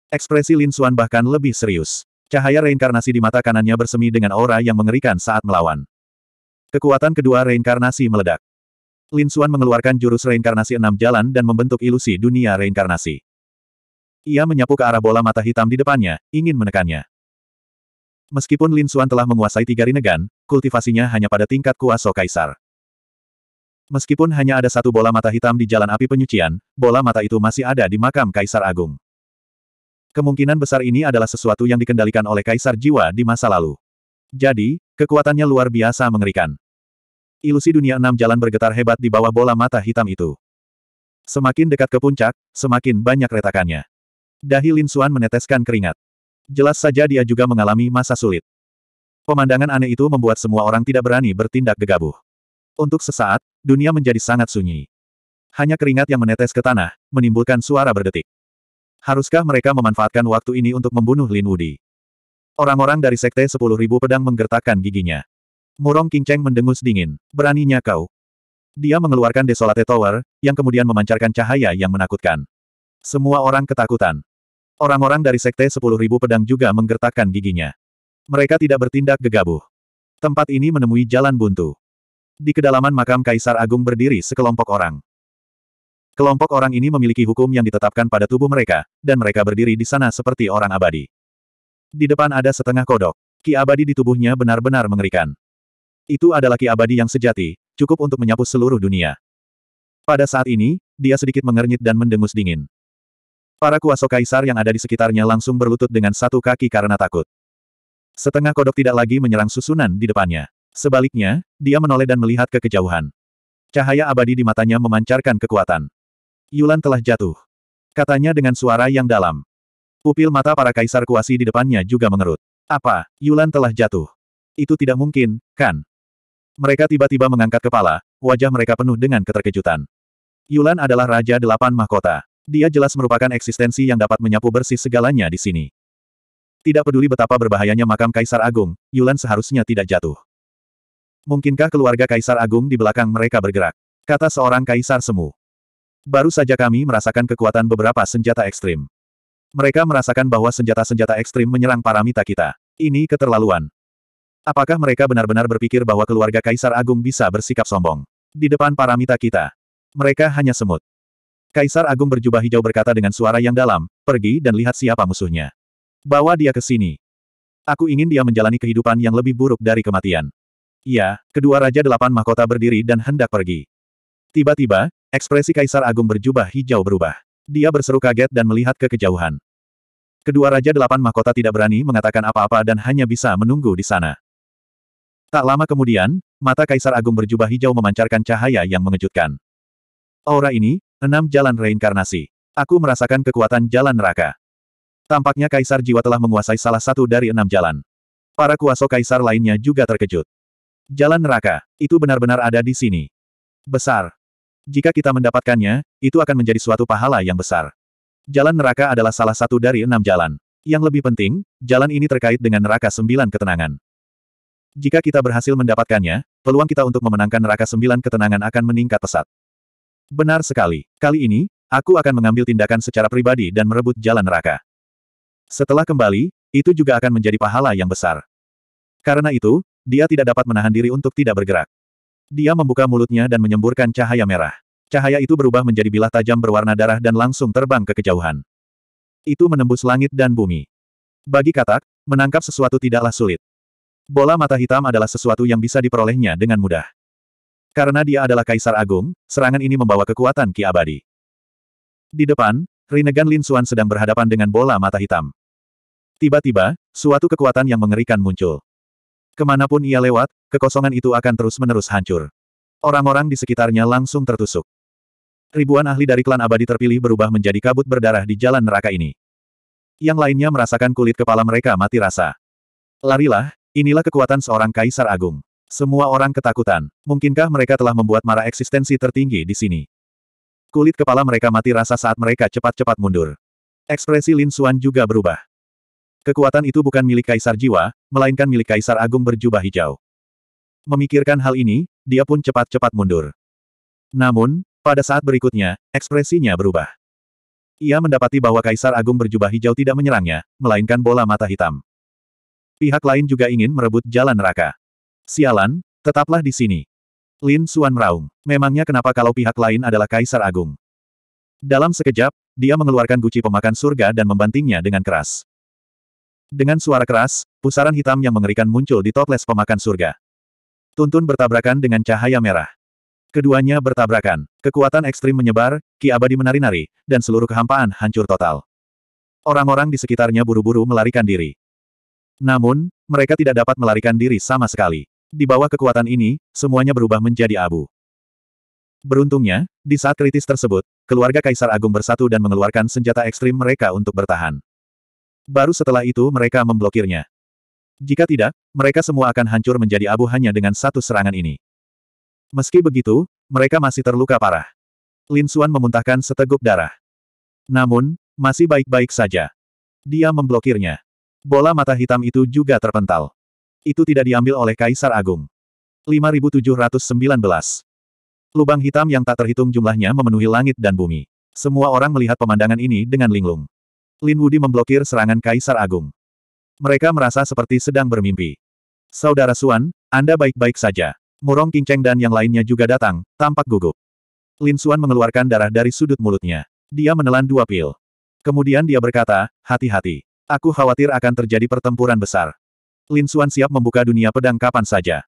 Speaker 1: Ekspresi Lin Xuan bahkan lebih serius. Cahaya reinkarnasi di mata kanannya bersemi dengan aura yang mengerikan saat melawan. Kekuatan kedua reinkarnasi meledak. Lin Xuan mengeluarkan jurus reinkarnasi enam jalan dan membentuk ilusi dunia reinkarnasi. Ia menyapu ke arah bola mata hitam di depannya, ingin menekannya. Meskipun Lin Xuan telah menguasai tiga rinegan, kultivasinya hanya pada tingkat kuaso kaisar. Meskipun hanya ada satu bola mata hitam di jalan api penyucian, bola mata itu masih ada di makam kaisar agung. Kemungkinan besar ini adalah sesuatu yang dikendalikan oleh Kaisar Jiwa di masa lalu. Jadi, kekuatannya luar biasa mengerikan. Ilusi dunia enam jalan bergetar hebat di bawah bola mata hitam itu. Semakin dekat ke puncak, semakin banyak retakannya. Dahi Lin Xuan meneteskan keringat. Jelas saja dia juga mengalami masa sulit. Pemandangan aneh itu membuat semua orang tidak berani bertindak gegabah. Untuk sesaat, dunia menjadi sangat sunyi. Hanya keringat yang menetes ke tanah, menimbulkan suara berdetik. Haruskah mereka memanfaatkan waktu ini untuk membunuh Lin Wudi? Orang-orang dari Sekte Sepuluh Ribu Pedang menggertakkan giginya. Murong Cheng mendengus dingin. Beraninya kau. Dia mengeluarkan Desolate Tower, yang kemudian memancarkan cahaya yang menakutkan. Semua orang ketakutan. Orang-orang dari Sekte Sepuluh Ribu Pedang juga menggertakkan giginya. Mereka tidak bertindak gegabah. Tempat ini menemui jalan buntu. Di kedalaman makam Kaisar Agung berdiri sekelompok orang. Kelompok orang ini memiliki hukum yang ditetapkan pada tubuh mereka, dan mereka berdiri di sana seperti orang abadi. Di depan ada setengah kodok. Ki abadi di tubuhnya benar-benar mengerikan. Itu adalah ki abadi yang sejati, cukup untuk menyapu seluruh dunia. Pada saat ini, dia sedikit mengernyit dan mendengus dingin. Para kuasa kaisar yang ada di sekitarnya langsung berlutut dengan satu kaki karena takut. Setengah kodok tidak lagi menyerang susunan di depannya. Sebaliknya, dia menoleh dan melihat ke kejauhan. Cahaya abadi di matanya memancarkan kekuatan. Yulan telah jatuh. Katanya dengan suara yang dalam. Pupil mata para kaisar kuasi di depannya juga mengerut. Apa, Yulan telah jatuh? Itu tidak mungkin, kan? Mereka tiba-tiba mengangkat kepala, wajah mereka penuh dengan keterkejutan. Yulan adalah Raja Delapan Mahkota. Dia jelas merupakan eksistensi yang dapat menyapu bersih segalanya di sini. Tidak peduli betapa berbahayanya makam Kaisar Agung, Yulan seharusnya tidak jatuh. Mungkinkah keluarga Kaisar Agung di belakang mereka bergerak? Kata seorang Kaisar Semu. Baru saja kami merasakan kekuatan beberapa senjata ekstrim. Mereka merasakan bahwa senjata-senjata ekstrim menyerang paramita kita. Ini keterlaluan. Apakah mereka benar-benar berpikir bahwa keluarga Kaisar Agung bisa bersikap sombong? Di depan paramita kita. Mereka hanya semut. Kaisar Agung berjubah hijau berkata dengan suara yang dalam, pergi dan lihat siapa musuhnya. Bawa dia ke sini. Aku ingin dia menjalani kehidupan yang lebih buruk dari kematian. Ya, kedua Raja Delapan Mahkota berdiri dan hendak pergi. Tiba-tiba, Ekspresi Kaisar Agung berjubah hijau berubah. Dia berseru kaget dan melihat ke kejauhan. Kedua Raja Delapan Mahkota tidak berani mengatakan apa-apa dan hanya bisa menunggu di sana. Tak lama kemudian, mata Kaisar Agung berjubah hijau memancarkan cahaya yang mengejutkan. Aura ini, enam jalan reinkarnasi. Aku merasakan kekuatan jalan neraka. Tampaknya Kaisar Jiwa telah menguasai salah satu dari enam jalan. Para kuaso Kaisar lainnya juga terkejut. Jalan neraka, itu benar-benar ada di sini. Besar, jika kita mendapatkannya, itu akan menjadi suatu pahala yang besar. Jalan neraka adalah salah satu dari enam jalan. Yang lebih penting, jalan ini terkait dengan neraka sembilan ketenangan. Jika kita berhasil mendapatkannya, peluang kita untuk memenangkan neraka sembilan ketenangan akan meningkat pesat. Benar sekali. Kali ini, aku akan mengambil tindakan secara pribadi dan merebut jalan neraka. Setelah kembali, itu juga akan menjadi pahala yang besar. Karena itu, dia tidak dapat menahan diri untuk tidak bergerak. Dia membuka mulutnya dan menyemburkan cahaya merah. Cahaya itu berubah menjadi bilah tajam berwarna darah dan langsung terbang ke kejauhan. Itu menembus langit dan bumi. Bagi katak, menangkap sesuatu tidaklah sulit. Bola mata hitam adalah sesuatu yang bisa diperolehnya dengan mudah. Karena dia adalah kaisar agung, serangan ini membawa kekuatan ki abadi. Di depan, Rinnegan Lin Suan sedang berhadapan dengan bola mata hitam. Tiba-tiba, suatu kekuatan yang mengerikan muncul. Kemanapun ia lewat, kekosongan itu akan terus-menerus hancur. Orang-orang di sekitarnya langsung tertusuk. Ribuan ahli dari klan abadi terpilih berubah menjadi kabut berdarah di jalan neraka ini. Yang lainnya merasakan kulit kepala mereka mati rasa. Larilah, inilah kekuatan seorang kaisar agung. Semua orang ketakutan. Mungkinkah mereka telah membuat mara eksistensi tertinggi di sini? Kulit kepala mereka mati rasa saat mereka cepat-cepat mundur. Ekspresi Lin Xuan juga berubah. Kekuatan itu bukan milik Kaisar Jiwa, melainkan milik Kaisar Agung berjubah hijau. Memikirkan hal ini, dia pun cepat-cepat mundur. Namun, pada saat berikutnya, ekspresinya berubah. Ia mendapati bahwa Kaisar Agung berjubah hijau tidak menyerangnya, melainkan bola mata hitam. Pihak lain juga ingin merebut jalan neraka. Sialan, tetaplah di sini. Lin Suan meraung. Memangnya kenapa kalau pihak lain adalah Kaisar Agung? Dalam sekejap, dia mengeluarkan guci pemakan surga dan membantingnya dengan keras. Dengan suara keras, pusaran hitam yang mengerikan muncul di toples pemakan surga. Tuntun bertabrakan dengan cahaya merah. Keduanya bertabrakan. Kekuatan ekstrim menyebar, ki abadi menari-nari, dan seluruh kehampaan hancur total. Orang-orang di sekitarnya buru-buru melarikan diri. Namun, mereka tidak dapat melarikan diri sama sekali. Di bawah kekuatan ini, semuanya berubah menjadi abu. Beruntungnya, di saat kritis tersebut, keluarga Kaisar Agung bersatu dan mengeluarkan senjata ekstrim mereka untuk bertahan. Baru setelah itu mereka memblokirnya. Jika tidak, mereka semua akan hancur menjadi abu hanya dengan satu serangan ini. Meski begitu, mereka masih terluka parah. Lin Suan memuntahkan seteguk darah. Namun, masih baik-baik saja. Dia memblokirnya. Bola mata hitam itu juga terpental. Itu tidak diambil oleh Kaisar Agung. 5719. Lubang hitam yang tak terhitung jumlahnya memenuhi langit dan bumi. Semua orang melihat pemandangan ini dengan linglung. Lin Wudi memblokir serangan Kaisar Agung. Mereka merasa seperti sedang bermimpi. Saudara Suan, Anda baik-baik saja. Murong Qingcheng dan yang lainnya juga datang, tampak gugup. Lin Suan mengeluarkan darah dari sudut mulutnya. Dia menelan dua pil. Kemudian dia berkata, hati-hati. Aku khawatir akan terjadi pertempuran besar. Lin Suan siap membuka dunia pedang kapan saja.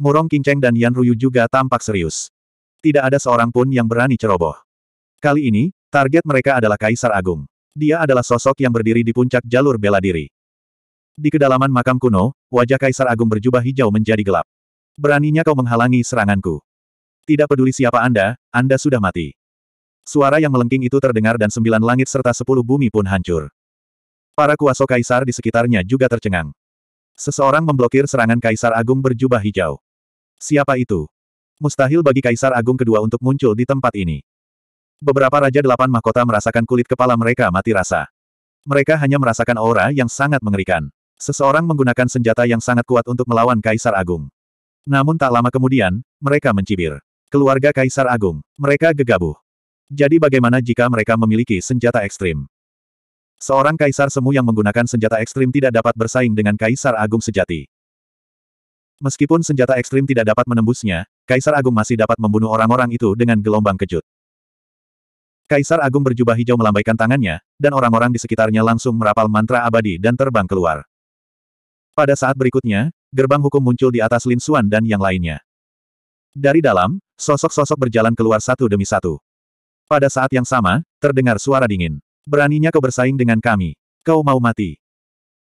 Speaker 1: Murong Qingcheng dan Yan Ruyu juga tampak serius. Tidak ada seorang pun yang berani ceroboh. Kali ini, target mereka adalah Kaisar Agung. Dia adalah sosok yang berdiri di puncak jalur bela diri. Di kedalaman makam kuno, wajah Kaisar Agung berjubah hijau menjadi gelap. Beraninya kau menghalangi seranganku. Tidak peduli siapa Anda, Anda sudah mati. Suara yang melengking itu terdengar dan sembilan langit serta sepuluh bumi pun hancur. Para kuasa Kaisar di sekitarnya juga tercengang. Seseorang memblokir serangan Kaisar Agung berjubah hijau. Siapa itu? Mustahil bagi Kaisar Agung kedua untuk muncul di tempat ini. Beberapa Raja Delapan Mahkota merasakan kulit kepala mereka mati rasa. Mereka hanya merasakan aura yang sangat mengerikan. Seseorang menggunakan senjata yang sangat kuat untuk melawan Kaisar Agung. Namun tak lama kemudian, mereka mencibir. Keluarga Kaisar Agung. Mereka gegabah. Jadi bagaimana jika mereka memiliki senjata ekstrim? Seorang Kaisar Semu yang menggunakan senjata ekstrim tidak dapat bersaing dengan Kaisar Agung sejati. Meskipun senjata ekstrim tidak dapat menembusnya, Kaisar Agung masih dapat membunuh orang-orang itu dengan gelombang kejut. Kaisar Agung berjubah hijau melambaikan tangannya, dan orang-orang di sekitarnya langsung merapal mantra abadi dan terbang keluar. Pada saat berikutnya, gerbang hukum muncul di atas Lin Xuan dan yang lainnya. Dari dalam, sosok-sosok berjalan keluar satu demi satu. Pada saat yang sama, terdengar suara dingin. Beraninya kau bersaing dengan kami. Kau mau mati.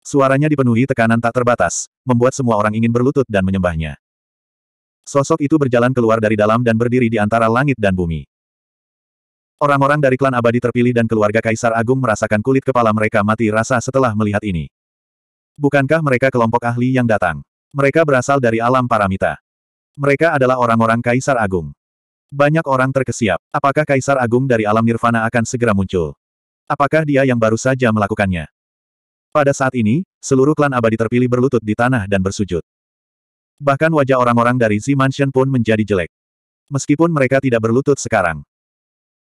Speaker 1: Suaranya dipenuhi tekanan tak terbatas, membuat semua orang ingin berlutut dan menyembahnya. Sosok itu berjalan keluar dari dalam dan berdiri di antara langit dan bumi. Orang-orang dari klan abadi terpilih dan keluarga Kaisar Agung merasakan kulit kepala mereka mati rasa setelah melihat ini. Bukankah mereka kelompok ahli yang datang? Mereka berasal dari alam paramita. Mereka adalah orang-orang Kaisar Agung. Banyak orang terkesiap. Apakah Kaisar Agung dari alam nirvana akan segera muncul? Apakah dia yang baru saja melakukannya? Pada saat ini, seluruh klan abadi terpilih berlutut di tanah dan bersujud. Bahkan wajah orang-orang dari Z Mansion pun menjadi jelek. Meskipun mereka tidak berlutut sekarang,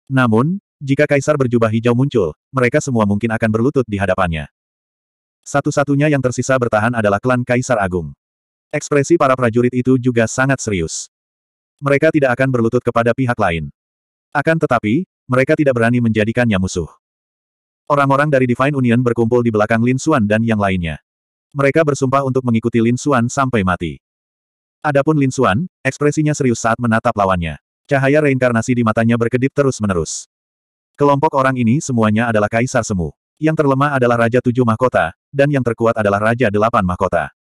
Speaker 1: namun, jika kaisar berjubah hijau muncul, mereka semua mungkin akan berlutut di hadapannya. Satu-satunya yang tersisa bertahan adalah klan Kaisar Agung. Ekspresi para prajurit itu juga sangat serius. Mereka tidak akan berlutut kepada pihak lain. Akan tetapi, mereka tidak berani menjadikannya musuh. Orang-orang dari Divine Union berkumpul di belakang Lin Xuan dan yang lainnya. Mereka bersumpah untuk mengikuti Lin Xuan sampai mati. Adapun Lin Xuan, ekspresinya serius saat menatap lawannya. Cahaya reinkarnasi di matanya berkedip terus-menerus. Kelompok orang ini semuanya adalah kaisar semu. Yang terlemah adalah Raja Tujuh Mahkota, dan yang terkuat adalah Raja Delapan Mahkota.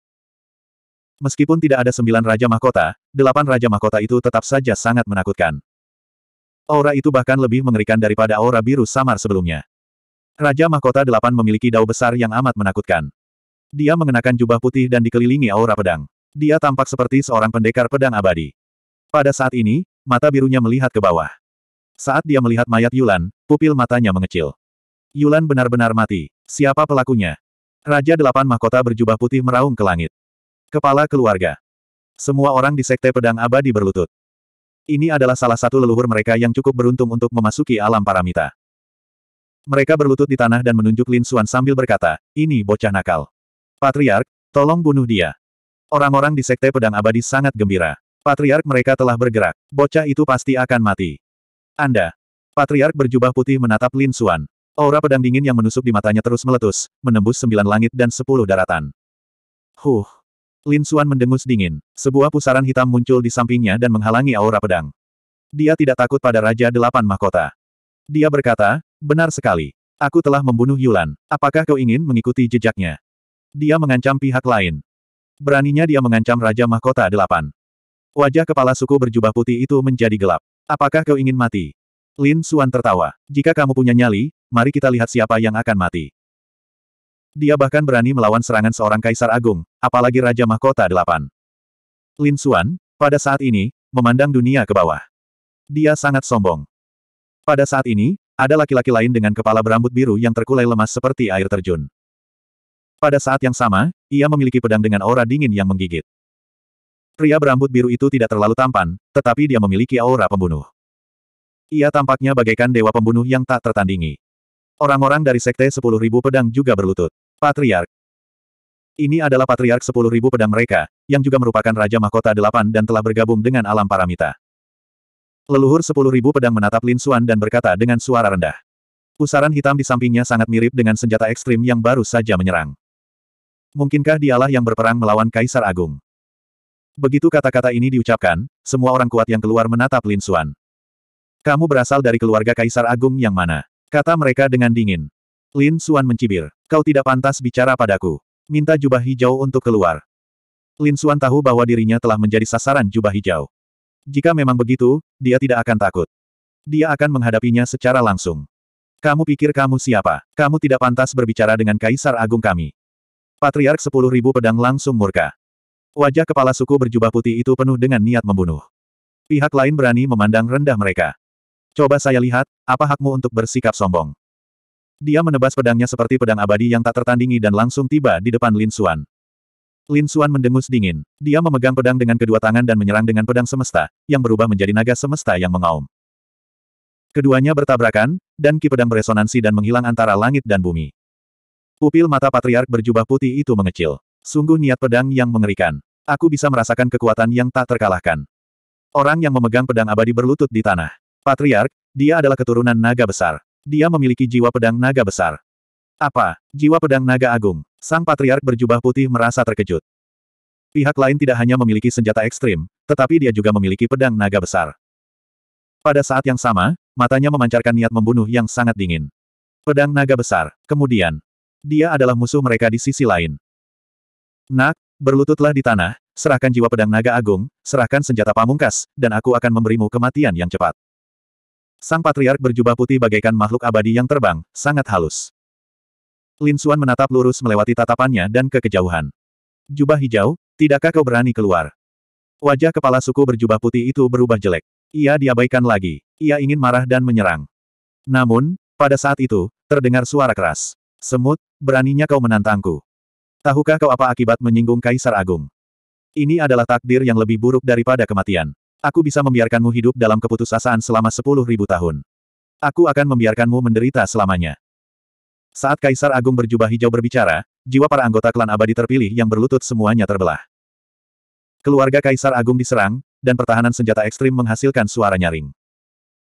Speaker 1: Meskipun tidak ada sembilan Raja Mahkota, delapan Raja Mahkota itu tetap saja sangat menakutkan. Aura itu bahkan lebih mengerikan daripada aura biru samar sebelumnya. Raja Mahkota Delapan memiliki dao besar yang amat menakutkan. Dia mengenakan jubah putih dan dikelilingi aura pedang. Dia tampak seperti seorang pendekar pedang abadi. Pada saat ini, mata birunya melihat ke bawah. Saat dia melihat mayat Yulan, pupil matanya mengecil. Yulan benar-benar mati. Siapa pelakunya? Raja Delapan Mahkota berjubah putih meraung ke langit. Kepala keluarga. Semua orang di Sekte Pedang Abadi berlutut. Ini adalah salah satu leluhur mereka yang cukup beruntung untuk memasuki alam paramita. Mereka berlutut di tanah dan menunjuk Lin Suan sambil berkata, ini bocah nakal. Patriark, tolong bunuh dia. Orang-orang di Sekte Pedang Abadi sangat gembira. Patriark mereka telah bergerak. Bocah itu pasti akan mati. Anda. Patriark berjubah putih menatap Lin Suan. Aura pedang dingin yang menusuk di matanya terus meletus, menembus sembilan langit dan sepuluh daratan. Huh. Lin Suan mendengus dingin. Sebuah pusaran hitam muncul di sampingnya dan menghalangi aura pedang. Dia tidak takut pada Raja Delapan Mahkota. Dia berkata, benar sekali. Aku telah membunuh Yulan. Apakah kau ingin mengikuti jejaknya? Dia mengancam pihak lain. Beraninya dia mengancam Raja Mahkota Delapan. Wajah kepala suku berjubah putih itu menjadi gelap. Apakah kau ingin mati? Lin Suan tertawa. Jika kamu punya nyali, mari kita lihat siapa yang akan mati. Dia bahkan berani melawan serangan seorang kaisar agung, apalagi Raja Mahkota Delapan. Lin Suan, pada saat ini, memandang dunia ke bawah. Dia sangat sombong. Pada saat ini, ada laki-laki lain dengan kepala berambut biru yang terkulai lemas seperti air terjun. Pada saat yang sama, ia memiliki pedang dengan aura dingin yang menggigit. Pria berambut biru itu tidak terlalu tampan, tetapi dia memiliki aura pembunuh. Ia tampaknya bagaikan dewa pembunuh yang tak tertandingi. Orang-orang dari Sekte Sepuluh Ribu Pedang juga berlutut. Patriark. Ini adalah Patriark Sepuluh Ribu Pedang mereka, yang juga merupakan Raja Mahkota Delapan dan telah bergabung dengan alam paramita. Leluhur Sepuluh Ribu Pedang menatap Lin Xuan dan berkata dengan suara rendah. Pusaran hitam di sampingnya sangat mirip dengan senjata ekstrim yang baru saja menyerang. Mungkinkah dialah yang berperang melawan Kaisar Agung? Begitu kata-kata ini diucapkan, semua orang kuat yang keluar menatap Lin Xuan. Kamu berasal dari keluarga Kaisar Agung yang mana? Kata mereka dengan dingin. Lin Xuan mencibir. Kau tidak pantas bicara padaku. Minta jubah hijau untuk keluar. Lin Xuan tahu bahwa dirinya telah menjadi sasaran jubah hijau. Jika memang begitu, dia tidak akan takut. Dia akan menghadapinya secara langsung. Kamu pikir kamu siapa? Kamu tidak pantas berbicara dengan Kaisar Agung kami. Patriark 10.000 pedang langsung murka. Wajah kepala suku berjubah putih itu penuh dengan niat membunuh. Pihak lain berani memandang rendah mereka. Coba saya lihat, apa hakmu untuk bersikap sombong? Dia menebas pedangnya seperti pedang abadi yang tak tertandingi dan langsung tiba di depan Lin Xuan. Lin Xuan mendengus dingin. Dia memegang pedang dengan kedua tangan dan menyerang dengan pedang semesta, yang berubah menjadi naga semesta yang mengaum. Keduanya bertabrakan, dan ki pedang beresonansi dan menghilang antara langit dan bumi. Pupil mata patriark berjubah putih itu mengecil. Sungguh niat pedang yang mengerikan. Aku bisa merasakan kekuatan yang tak terkalahkan. Orang yang memegang pedang abadi berlutut di tanah. Patriark, dia adalah keturunan naga besar. Dia memiliki jiwa pedang naga besar. Apa? Jiwa pedang naga agung. Sang patriark berjubah putih merasa terkejut. Pihak lain tidak hanya memiliki senjata ekstrim, tetapi dia juga memiliki pedang naga besar. Pada saat yang sama, matanya memancarkan niat membunuh yang sangat dingin. Pedang naga besar. Kemudian, dia adalah musuh mereka di sisi lain. Nak, Berlututlah di tanah, serahkan jiwa pedang naga agung, serahkan senjata pamungkas, dan aku akan memberimu kematian yang cepat. Sang patriark berjubah putih bagaikan makhluk abadi yang terbang, sangat halus. Lin Xuan menatap lurus melewati tatapannya dan ke kejauhan. Jubah hijau, tidakkah kau berani keluar? Wajah kepala suku berjubah putih itu berubah jelek. Ia diabaikan lagi. Ia ingin marah dan menyerang. Namun, pada saat itu, terdengar suara keras. Semut, beraninya kau menantangku. Tahukah kau apa akibat menyinggung Kaisar Agung? Ini adalah takdir yang lebih buruk daripada kematian. Aku bisa membiarkanmu hidup dalam keputusasaan selama sepuluh ribu tahun. Aku akan membiarkanmu menderita selamanya. Saat Kaisar Agung berjubah hijau berbicara, jiwa para anggota klan abadi terpilih yang berlutut semuanya terbelah. Keluarga Kaisar Agung diserang, dan pertahanan senjata ekstrim menghasilkan suara nyaring.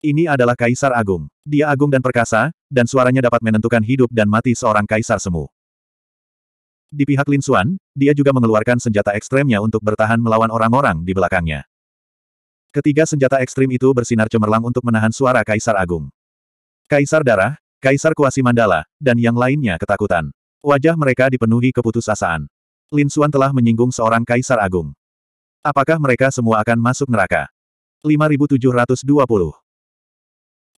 Speaker 1: Ini adalah Kaisar Agung. Dia agung dan perkasa, dan suaranya dapat menentukan hidup dan mati seorang Kaisar Semu. Di pihak Lin Xuan, dia juga mengeluarkan senjata ekstremnya untuk bertahan melawan orang-orang di belakangnya. Ketiga senjata ekstrim itu bersinar cemerlang untuk menahan suara Kaisar Agung. Kaisar Darah, Kaisar Kuasi Mandala, dan yang lainnya ketakutan. Wajah mereka dipenuhi keputusasaan. Lin Xuan telah menyinggung seorang Kaisar Agung. Apakah mereka semua akan masuk neraka? 5720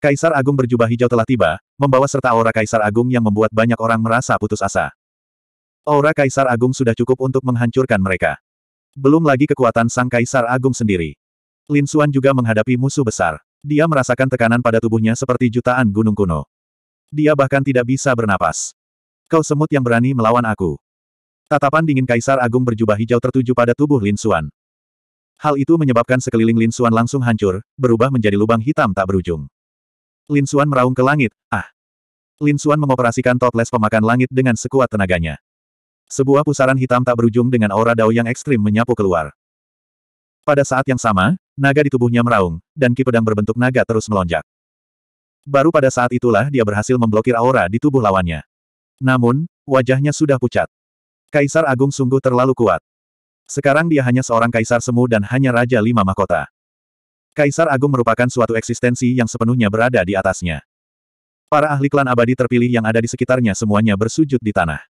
Speaker 1: Kaisar Agung berjubah hijau telah tiba, membawa serta aura Kaisar Agung yang membuat banyak orang merasa putus asa. Aura Kaisar Agung sudah cukup untuk menghancurkan mereka. Belum lagi kekuatan Sang Kaisar Agung sendiri. Lin Xuan juga menghadapi musuh besar. Dia merasakan tekanan pada tubuhnya seperti jutaan gunung kuno. Dia bahkan tidak bisa bernapas. Kau semut yang berani melawan aku. Tatapan dingin Kaisar Agung berjubah hijau tertuju pada tubuh Lin Xuan. Hal itu menyebabkan sekeliling Lin Xuan langsung hancur, berubah menjadi lubang hitam tak berujung. Lin Xuan meraung ke langit, ah! Lin Xuan mengoperasikan toples pemakan langit dengan sekuat tenaganya. Sebuah pusaran hitam tak berujung dengan aura dao yang ekstrim menyapu keluar. Pada saat yang sama, naga di tubuhnya meraung, dan ki pedang berbentuk naga terus melonjak. Baru pada saat itulah dia berhasil memblokir aura di tubuh lawannya. Namun, wajahnya sudah pucat. Kaisar Agung sungguh terlalu kuat. Sekarang dia hanya seorang kaisar semu dan hanya raja lima mahkota. Kaisar Agung merupakan suatu eksistensi yang sepenuhnya berada di atasnya. Para ahli klan abadi terpilih yang ada di sekitarnya semuanya bersujud di tanah.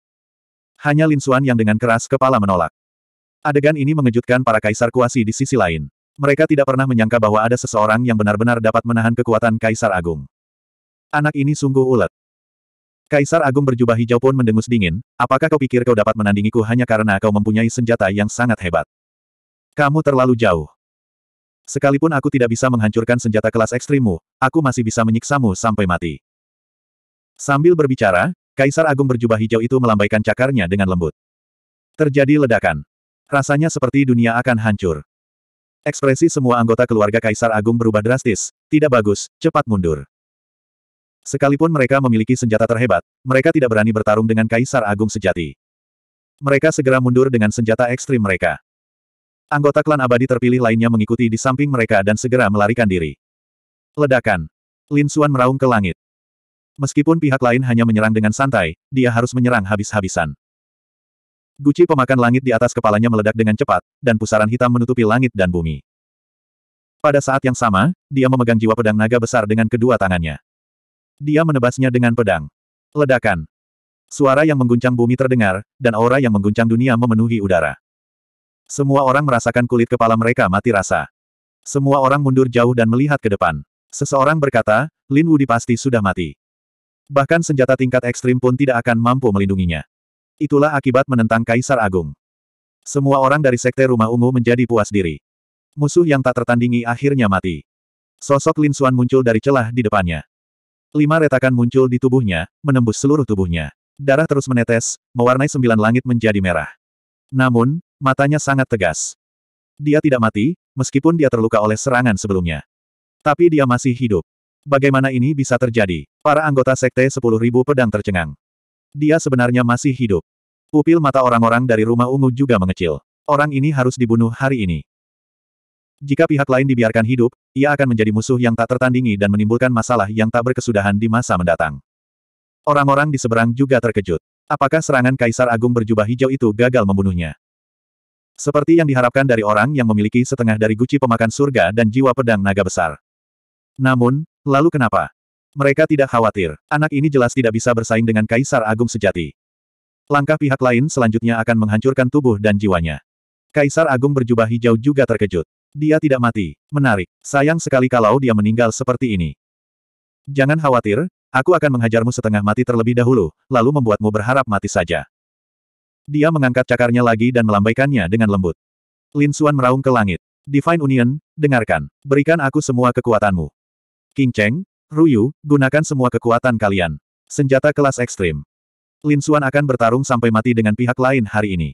Speaker 1: Hanya Lin Xuan yang dengan keras kepala menolak. Adegan ini mengejutkan para kaisar kuasi di sisi lain. Mereka tidak pernah menyangka bahwa ada seseorang yang benar-benar dapat menahan kekuatan kaisar agung. Anak ini sungguh ulet. Kaisar agung berjubah hijau pun mendengus dingin, apakah kau pikir kau dapat menandingiku hanya karena kau mempunyai senjata yang sangat hebat? Kamu terlalu jauh. Sekalipun aku tidak bisa menghancurkan senjata kelas ekstrimmu, aku masih bisa menyiksamu sampai mati. Sambil berbicara, Kaisar Agung berjubah hijau itu melambaikan cakarnya dengan lembut. Terjadi ledakan. Rasanya seperti dunia akan hancur. Ekspresi semua anggota keluarga Kaisar Agung berubah drastis, tidak bagus, cepat mundur. Sekalipun mereka memiliki senjata terhebat, mereka tidak berani bertarung dengan Kaisar Agung sejati. Mereka segera mundur dengan senjata ekstrim mereka. Anggota klan abadi terpilih lainnya mengikuti di samping mereka dan segera melarikan diri. Ledakan. Lin Suan meraung ke langit. Meskipun pihak lain hanya menyerang dengan santai, dia harus menyerang habis-habisan. Guci pemakan langit di atas kepalanya meledak dengan cepat, dan pusaran hitam menutupi langit dan bumi. Pada saat yang sama, dia memegang jiwa pedang naga besar dengan kedua tangannya. Dia menebasnya dengan pedang. Ledakan. Suara yang mengguncang bumi terdengar, dan aura yang mengguncang dunia memenuhi udara. Semua orang merasakan kulit kepala mereka mati rasa. Semua orang mundur jauh dan melihat ke depan. Seseorang berkata, Lin Wudi pasti sudah mati. Bahkan senjata tingkat ekstrim pun tidak akan mampu melindunginya. Itulah akibat menentang Kaisar Agung. Semua orang dari Sekte Rumah Ungu menjadi puas diri. Musuh yang tak tertandingi akhirnya mati. Sosok Lin Xuan muncul dari celah di depannya. Lima retakan muncul di tubuhnya, menembus seluruh tubuhnya. Darah terus menetes, mewarnai sembilan langit menjadi merah. Namun, matanya sangat tegas. Dia tidak mati, meskipun dia terluka oleh serangan sebelumnya. Tapi dia masih hidup. Bagaimana ini bisa terjadi? Para anggota Sekte 10.000 pedang tercengang. Dia sebenarnya masih hidup. Pupil mata orang-orang dari rumah ungu juga mengecil. Orang ini harus dibunuh hari ini. Jika pihak lain dibiarkan hidup, ia akan menjadi musuh yang tak tertandingi dan menimbulkan masalah yang tak berkesudahan di masa mendatang. Orang-orang di seberang juga terkejut. Apakah serangan Kaisar Agung berjubah hijau itu gagal membunuhnya? Seperti yang diharapkan dari orang yang memiliki setengah dari guci pemakan surga dan jiwa pedang naga besar. Namun, Lalu kenapa? Mereka tidak khawatir, anak ini jelas tidak bisa bersaing dengan Kaisar Agung sejati. Langkah pihak lain selanjutnya akan menghancurkan tubuh dan jiwanya. Kaisar Agung berjubah hijau juga terkejut. Dia tidak mati. Menarik. Sayang sekali kalau dia meninggal seperti ini. Jangan khawatir, aku akan menghajarmu setengah mati terlebih dahulu, lalu membuatmu berharap mati saja. Dia mengangkat cakarnya lagi dan melambaikannya dengan lembut. Lin Suan meraung ke langit. Divine Union, dengarkan. Berikan aku semua kekuatanmu. King Cheng, Ruyu, gunakan semua kekuatan kalian. Senjata kelas ekstrim. Lin Suan akan bertarung sampai mati dengan pihak lain hari ini.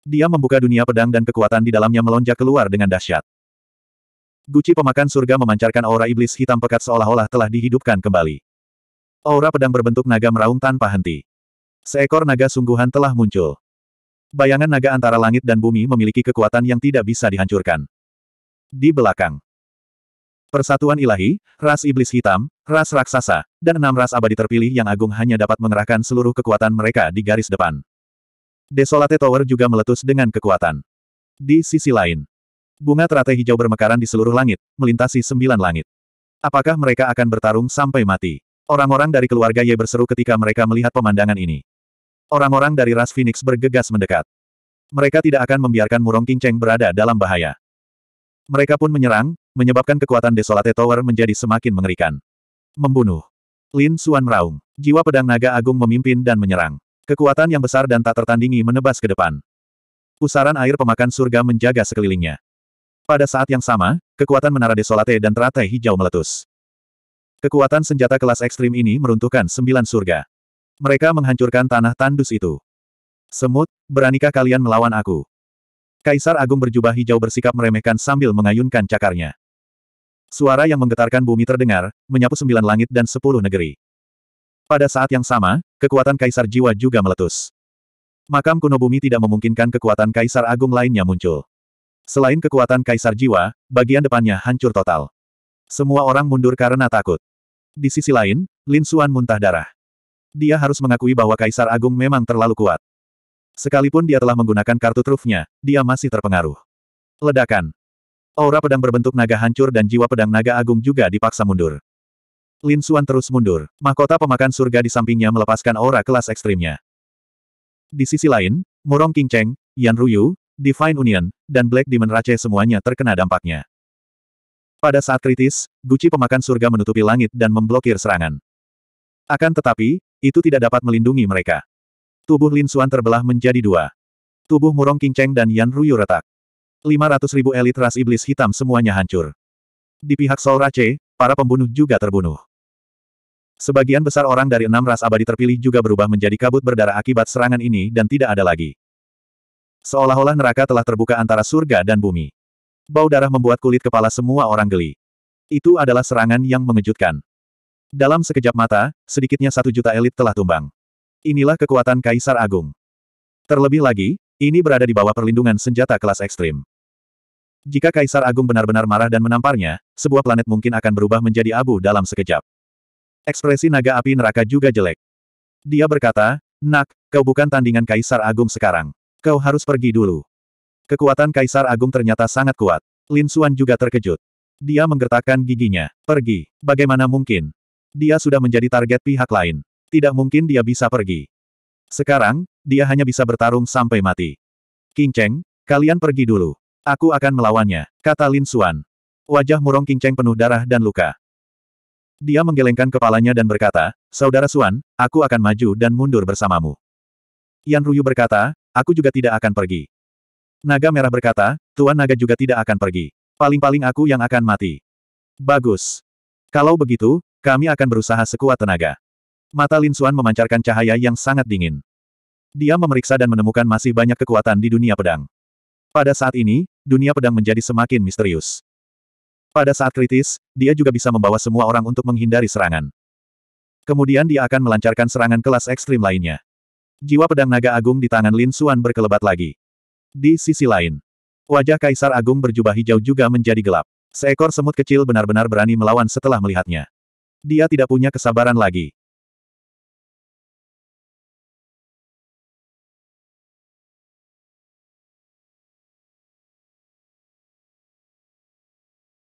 Speaker 1: Dia membuka dunia pedang dan kekuatan di dalamnya melonjak keluar dengan dahsyat. Guci pemakan surga memancarkan aura iblis hitam pekat seolah-olah telah dihidupkan kembali. Aura pedang berbentuk naga meraung tanpa henti. Seekor naga sungguhan telah muncul. Bayangan naga antara langit dan bumi memiliki kekuatan yang tidak bisa dihancurkan. Di belakang, Persatuan ilahi, ras iblis hitam, ras raksasa, dan enam ras abadi terpilih yang agung hanya dapat mengerahkan seluruh kekuatan mereka di garis depan. Desolate Tower juga meletus dengan kekuatan. Di sisi lain, bunga teratai hijau bermekaran di seluruh langit, melintasi sembilan langit. Apakah mereka akan bertarung sampai mati? Orang-orang dari keluarga Ye berseru ketika mereka melihat pemandangan ini. Orang-orang dari ras Phoenix bergegas mendekat. Mereka tidak akan membiarkan Murong Kinceng berada dalam bahaya. Mereka pun menyerang, menyebabkan kekuatan Desolate Tower menjadi semakin mengerikan. Membunuh. Lin Suan meraung. Jiwa pedang naga agung memimpin dan menyerang. Kekuatan yang besar dan tak tertandingi menebas ke depan. Pusaran air pemakan surga menjaga sekelilingnya. Pada saat yang sama, kekuatan menara Desolate dan teratai hijau meletus. Kekuatan senjata kelas ekstrim ini meruntuhkan sembilan surga. Mereka menghancurkan tanah tandus itu. Semut, beranikah kalian melawan aku? Kaisar Agung berjubah hijau bersikap meremehkan sambil mengayunkan cakarnya. Suara yang menggetarkan bumi terdengar, menyapu sembilan langit dan sepuluh negeri. Pada saat yang sama, kekuatan Kaisar Jiwa juga meletus. Makam kuno bumi tidak memungkinkan kekuatan Kaisar Agung lainnya muncul. Selain kekuatan Kaisar Jiwa, bagian depannya hancur total. Semua orang mundur karena takut. Di sisi lain, Lin Suan muntah darah. Dia harus mengakui bahwa Kaisar Agung memang terlalu kuat. Sekalipun dia telah menggunakan kartu trufnya, dia masih terpengaruh. Ledakan. Aura pedang berbentuk naga hancur dan jiwa pedang naga agung juga dipaksa mundur. Lin Xuan terus mundur. Mahkota pemakan surga di sampingnya melepaskan aura kelas ekstrimnya. Di sisi lain, Murong King Cheng, Yan Ruyu, Divine Union, dan Black Demon Rache semuanya terkena dampaknya. Pada saat kritis, Guci pemakan surga menutupi langit dan memblokir serangan. Akan tetapi, itu tidak dapat melindungi mereka. Tubuh Lin Xuan terbelah menjadi dua. Tubuh Murong King Cheng dan Yan Ruyu retak. 500 ribu elit ras iblis hitam semuanya hancur. Di pihak Sol Rache, para pembunuh juga terbunuh. Sebagian besar orang dari enam ras abadi terpilih juga berubah menjadi kabut berdarah akibat serangan ini dan tidak ada lagi. Seolah-olah neraka telah terbuka antara surga dan bumi. Bau darah membuat kulit kepala semua orang geli. Itu adalah serangan yang mengejutkan. Dalam sekejap mata, sedikitnya satu juta elit telah tumbang. Inilah kekuatan Kaisar Agung. Terlebih lagi, ini berada di bawah perlindungan senjata kelas ekstrim. Jika Kaisar Agung benar-benar marah dan menamparnya, sebuah planet mungkin akan berubah menjadi abu dalam sekejap. Ekspresi naga api neraka juga jelek. Dia berkata, Nak, kau bukan tandingan Kaisar Agung sekarang. Kau harus pergi dulu. Kekuatan Kaisar Agung ternyata sangat kuat. Lin Suan juga terkejut. Dia menggertakkan giginya. Pergi. Bagaimana mungkin? Dia sudah menjadi target pihak lain. Tidak mungkin dia bisa pergi. Sekarang, dia hanya bisa bertarung sampai mati. King Cheng, kalian pergi dulu. Aku akan melawannya, kata Lin Xuan. Wajah murong Qingcheng penuh darah dan luka. Dia menggelengkan kepalanya dan berkata, Saudara Xuan, aku akan maju dan mundur bersamamu. Yan Ruyu berkata, aku juga tidak akan pergi. Naga Merah berkata, Tuan Naga juga tidak akan pergi. Paling-paling aku yang akan mati. Bagus. Kalau begitu, kami akan berusaha sekuat tenaga. Mata Lin Xuan memancarkan cahaya yang sangat dingin. Dia memeriksa dan menemukan masih banyak kekuatan di dunia pedang. Pada saat ini, dunia pedang menjadi semakin misterius. Pada saat kritis, dia juga bisa membawa semua orang untuk menghindari serangan. Kemudian dia akan melancarkan serangan kelas ekstrim lainnya. Jiwa pedang naga agung di tangan Lin Suan berkelebat lagi. Di sisi lain, wajah Kaisar Agung berjubah hijau juga menjadi gelap. Seekor semut kecil benar-benar berani melawan setelah melihatnya. Dia tidak punya kesabaran lagi.